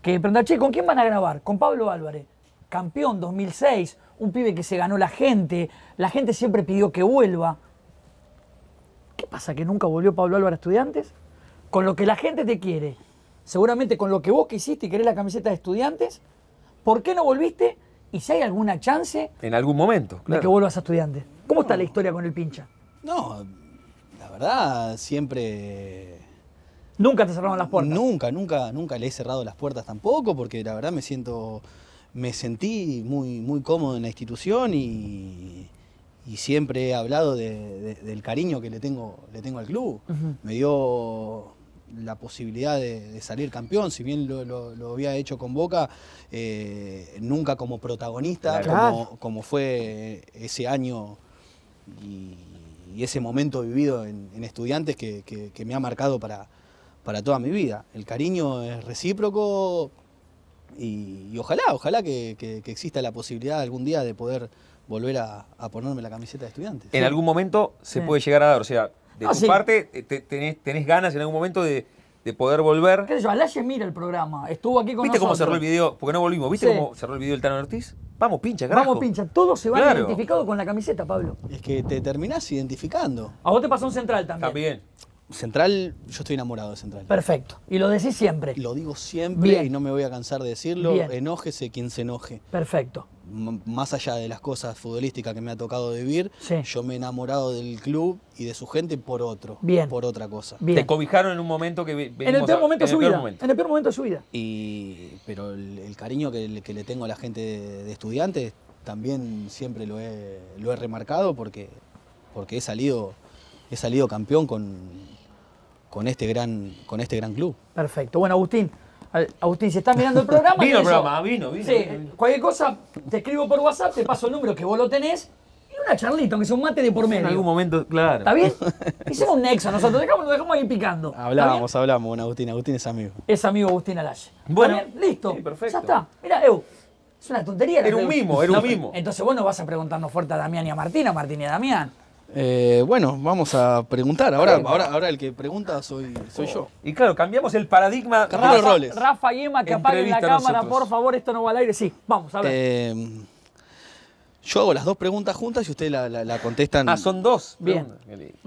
que preguntan, che, ¿con quién van a grabar? Con Pablo Álvarez, campeón 2006, un pibe que se ganó la gente, la gente siempre pidió que vuelva. ¿Qué pasa que nunca volvió Pablo Álvarez a estudiantes? Con lo que la gente te quiere, seguramente con lo que vos hiciste y querés la camiseta de estudiantes, ¿por qué no volviste? Y si hay alguna chance... En algún momento, De que vuelvas a estudiantes. ¿Cómo está la historia con el pincha? No, verdad, siempre... ¿Nunca te cerraron las puertas? Nunca, nunca, nunca le he cerrado las puertas tampoco, porque la verdad me siento, me sentí muy, muy cómodo en la institución y, y siempre he hablado del cariño que le tengo, le tengo al club. Me dio la posibilidad de, salir campeón, si bien lo, había hecho con Boca, eh, nunca como protagonista, como, como, fue ese año y, y ese momento vivido en, estudiantes que, me ha marcado para, para toda mi vida. El cariño es recíproco y, ojalá, ojalá que, exista la posibilidad algún día de poder volver a, ponerme la camiseta de estudiantes. En algún momento se puede llegar a dar, o sea, de tu parte eh, tenés ganas en algún momento de de poder volver. ¿Qué sé yo? Alaye mira el programa, estuvo aquí con ¿Viste cómo cerró el video? Porque no volvimos. ¿Viste cómo cerró el video el Tano Ortiz? Vamos, pincha, carajo. Vamos, pincha. Todo se va identificado identificados con la camiseta, Pablo. Es que te terminás identificando. A vos te pasó un central también. bien. Central, yo estoy enamorado de Central. Perfecto. Y lo decís siempre. Lo digo siempre y no me voy a cansar de decirlo. Enojese quien se enoje. Perfecto más allá de las cosas futbolísticas que me ha tocado vivir, yo me he enamorado del club y de su gente por otro, por otra cosa. Te cobijaron en un momento que en el peor momento de su vida, en el peor momento de su vida. pero el, cariño que, le tengo a la gente de, de estudiantes también siempre lo he, remarcado porque porque he salido he salido campeón con, con este gran con este gran club. Perfecto. Bueno, Agustín, Agustín, si estás mirando el programa. vino el programa, vino, vino, sí, Cualquier cosa, te escribo por WhatsApp, te paso el número que vos lo tenés y una charlita, aunque sea un mate de por medio. En algún momento, claro. ¿Está bien? Hicimos un nexo nosotros, dejamos, lo dejamos ahí picando. Hablamos, hablamos Agustín. Agustín es amigo. Es amigo Agustín Alaye. Bueno, listo. perfecto. Ya está. Mira, Eu. Es una tontería. Era un mimo, era un mimo. Entonces vos no vas a preguntarnos fuerte a Damián y a Martina, Martín y a Damián. Eh, bueno, vamos a preguntar. Ahora, ahora, ahora el que pregunta soy, soy yo. Y claro, cambiamos el paradigma. Rafa, Roles. Rafa y Emma, que apaguen la cámara, por favor, esto no va al aire. Sí, vamos, a ver. Eh, yo hago las dos preguntas juntas y ustedes la, contesta. la contestan. Ah, son dos. Bien.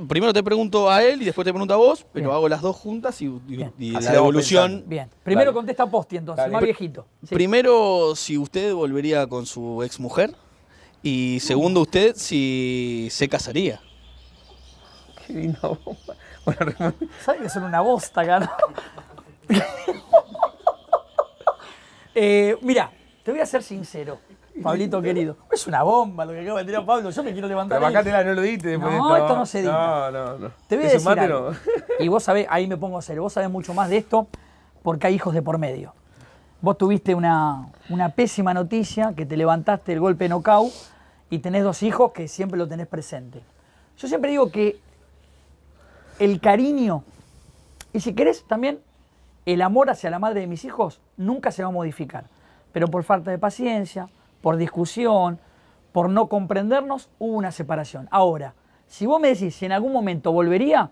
Primero te pregunto a él y después te pregunto a vos, pero hago las dos juntas y, la evolución... Bien. Primero contesta Posti, entonces, más viejito. Primero, si usted volvería con su ex mujer. Y segundo, usted si se casaría. Qué linda bomba. Bueno, ¿Sabes que son una bosta acá, no? eh, mira, te voy a ser sincero. Pablito querido, es una bomba lo que acaba de tirar Pablo, yo me quiero levantar. Pero la, no lo diste después No, esto. esto no se dice. No, no, no. Te voy a decir Y vos sabés, ahí me pongo a ser, vos sabés mucho más de esto porque hay hijos de por medio. Vos tuviste una, una pésima noticia que te levantaste el golpe nocaut y tenés dos hijos que siempre lo tenés presente. Yo siempre digo que el cariño, y si querés también, el amor hacia la madre de mis hijos nunca se va a modificar. Pero por falta de paciencia, por discusión, por no comprendernos, hubo una separación. Ahora, si vos me decís si en algún momento volvería,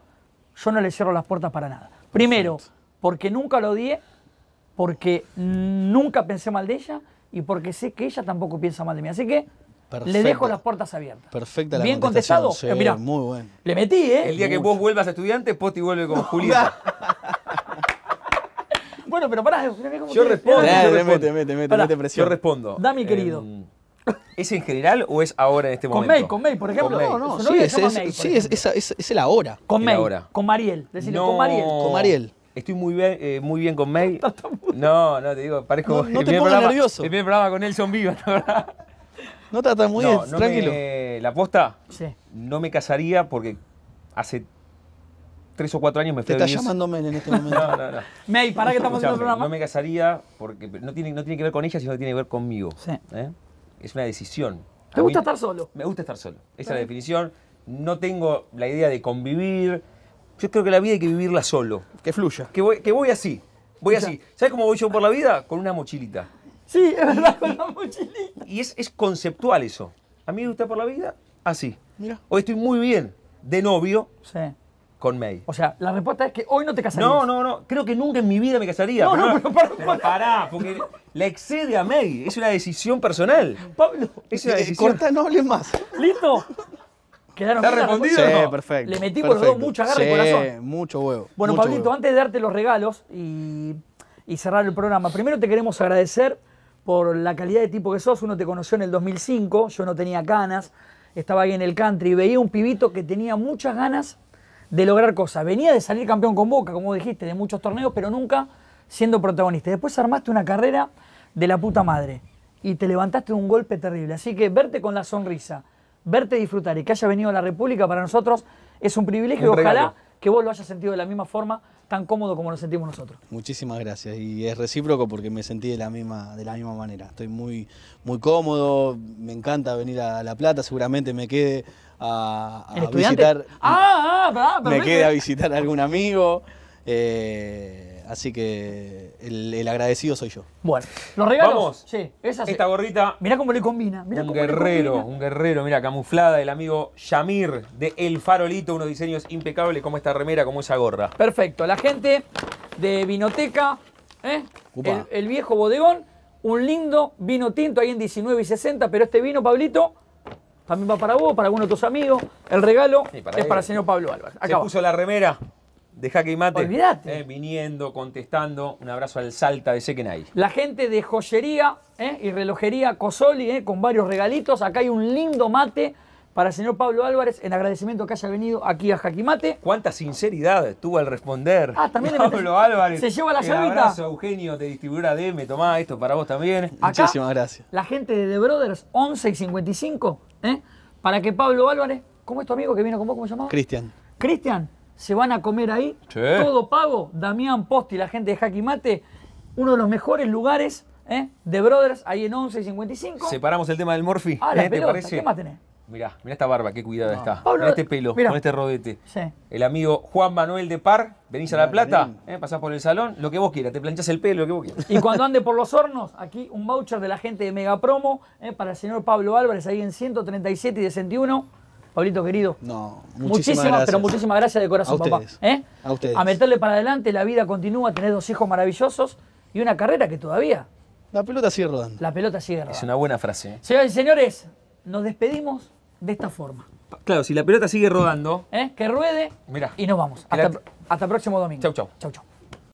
yo no le cierro las puertas para nada. Primero, porque nunca lo odié, porque nunca pensé mal de ella y porque sé que ella tampoco piensa mal de mí. Así que le dejo las puertas abiertas. Perfecta la Bien contestado. Eh, mira muy bueno. Le metí, ¿eh? El día que vos vuelvas a estudiante, Poti vuelve con Julieta. bueno, pero pará. yo, respondo, yo respondo. Mete, Yo respondo. Da, mi em, querido. ¿Es en general o es ahora en este momento? con May, con May, por ejemplo. no, no, sí, es, es, es, el ahora. Con May, con Mariel. con Mariel. Con Mariel. Estoy muy bien, eh, muy bien con May. No, no, te digo, parezco... nervioso. El primer programa con Nelson Viva, la verdad. No te muy tranquilo. la posta, sí. no me casaría porque hace tres o cuatro años me fui Te llamando Mel en este momento. no, no, no. para que estamos haciendo el programa. No me casaría porque no tiene, no tiene que ver con ella, sino que tiene que ver conmigo. Sí. ¿eh? Es una decisión. ¿Te gusta estar solo? Me gusta estar solo. Esa es la definición. No tengo la idea de convivir. Yo creo que la vida hay que vivirla solo. Que fluya. Que voy, que voy así. Voy así. ¿Sabes cómo voy yo por la vida? Con una mochilita. Sí, es verdad, con la mochilita. Y es, es conceptual eso. A mí me gusta por la vida así. Mira. Hoy estoy muy bien de novio sí. con May. O sea, la respuesta es que hoy no te casarías. No, no, no. Creo que nunca en mi vida me casaría. No, no, pero, para, pará, porque le excede a May. Es una decisión personal. Pablo, es una eh, Corta, no más. ¿Listo? ¿Quedaron ¿Está respondido? Sí, perfecto. Le metí por los dos mucha garra sí, y corazón. mucho huevo. Bueno, Pablito, antes de darte los regalos y cerrar el programa, primero te queremos agradecer por la calidad de tipo que sos. Uno te conoció en el 2005, yo no tenía ganas, estaba ahí en el country y veía un pibito que tenía muchas ganas de lograr cosas. Venía de salir campeón con Boca, como dijiste, de muchos torneos, pero nunca siendo protagonista. Después armaste una carrera de la puta madre y te levantaste de un golpe terrible. Así que verte con la sonrisa, verte disfrutar y que haya venido a la República para nosotros es un privilegio. y ojalá que vos lo hayas sentido de la misma forma tan cómodo como nos sentimos nosotros. Muchísimas gracias y es recíproco porque me sentí de la misma, de la misma manera. Estoy muy, muy cómodo, me encanta venir a La Plata, seguramente me quede a, visitar... Ah, ah, me quede a visitar algún amigo. Eh, así que el, agradecido soy yo. Bueno, los regalos. Vamos. Esta gorrita. Mirá cómo le combina. un guerrero, un guerrero, mira, camuflada el amigo Yamir de El Farolito, unos diseños impecables como esta remera, como esa gorra. Perfecto, la gente de Vinoteca, ¿eh? el, viejo bodegón, un lindo vino tinto ahí en 19 y 60, pero este vino, Pablito, también va para vos, para alguno de tus amigos. El regalo es para el señor Pablo Álvarez. Acá Se puso la remera de Jaque Mate. Olvídate. Eh, viniendo, contestando. Un abrazo al Salta de Sequenay. La gente de joyería eh, y relojería Cosoli, eh, con varios regalitos. Acá hay un lindo mate para el señor Pablo Álvarez en agradecimiento que haya venido aquí a Mate Cuánta sinceridad tuvo al responder. Ah, también Pablo Álvarez. Se lleva la llavita. Un abrazo, Eugenio, De distribuidora DM, tomá esto para vos también. Muchísimas gracias. La gente de The Brothers 11 y 55, para que Pablo Álvarez, ¿cómo es tu amigo que vino con vos? ¿Cómo se llama? Cristian. Cristian, se van a comer ahí, todo pago, Damián Posti, la gente de Jaque Mate, uno de los mejores lugares ¿eh? de Brothers, ahí en 11 y 55. Separamos el tema del Murphy Ah, ¿eh? ¿te parece? ¿qué más tenés? Mirá, mirá esta barba, qué cuidada ah. está. con este pelo, con este rodete. El amigo Juan Manuel de Par, venís a La Plata, ¿Eh? pasás por el salón, lo que vos quieras, te planchás el pelo, lo que vos quieras. Y cuando ande por los hornos, aquí un voucher de la gente de Megapromo eh, para el señor Pablo Álvarez, ahí en 137 y 61. Pablito querido. No, muchísimas, muchísimas gracias. Pero muchísimas gracias de corazón, a papá. ¿eh? A ustedes. A meterle para adelante, la vida continúa, tenés dos hijos maravillosos y una carrera que todavía. La pelota sigue rodando. La pelota sigue rodando. Es una buena frase. ¿eh? Señoras y señores, nos despedimos de esta forma. Claro, si la pelota sigue rodando. ¿Eh? Que ruede y nos vamos. Hasta, hasta próximo domingo. Chau, chau. Chau, chau.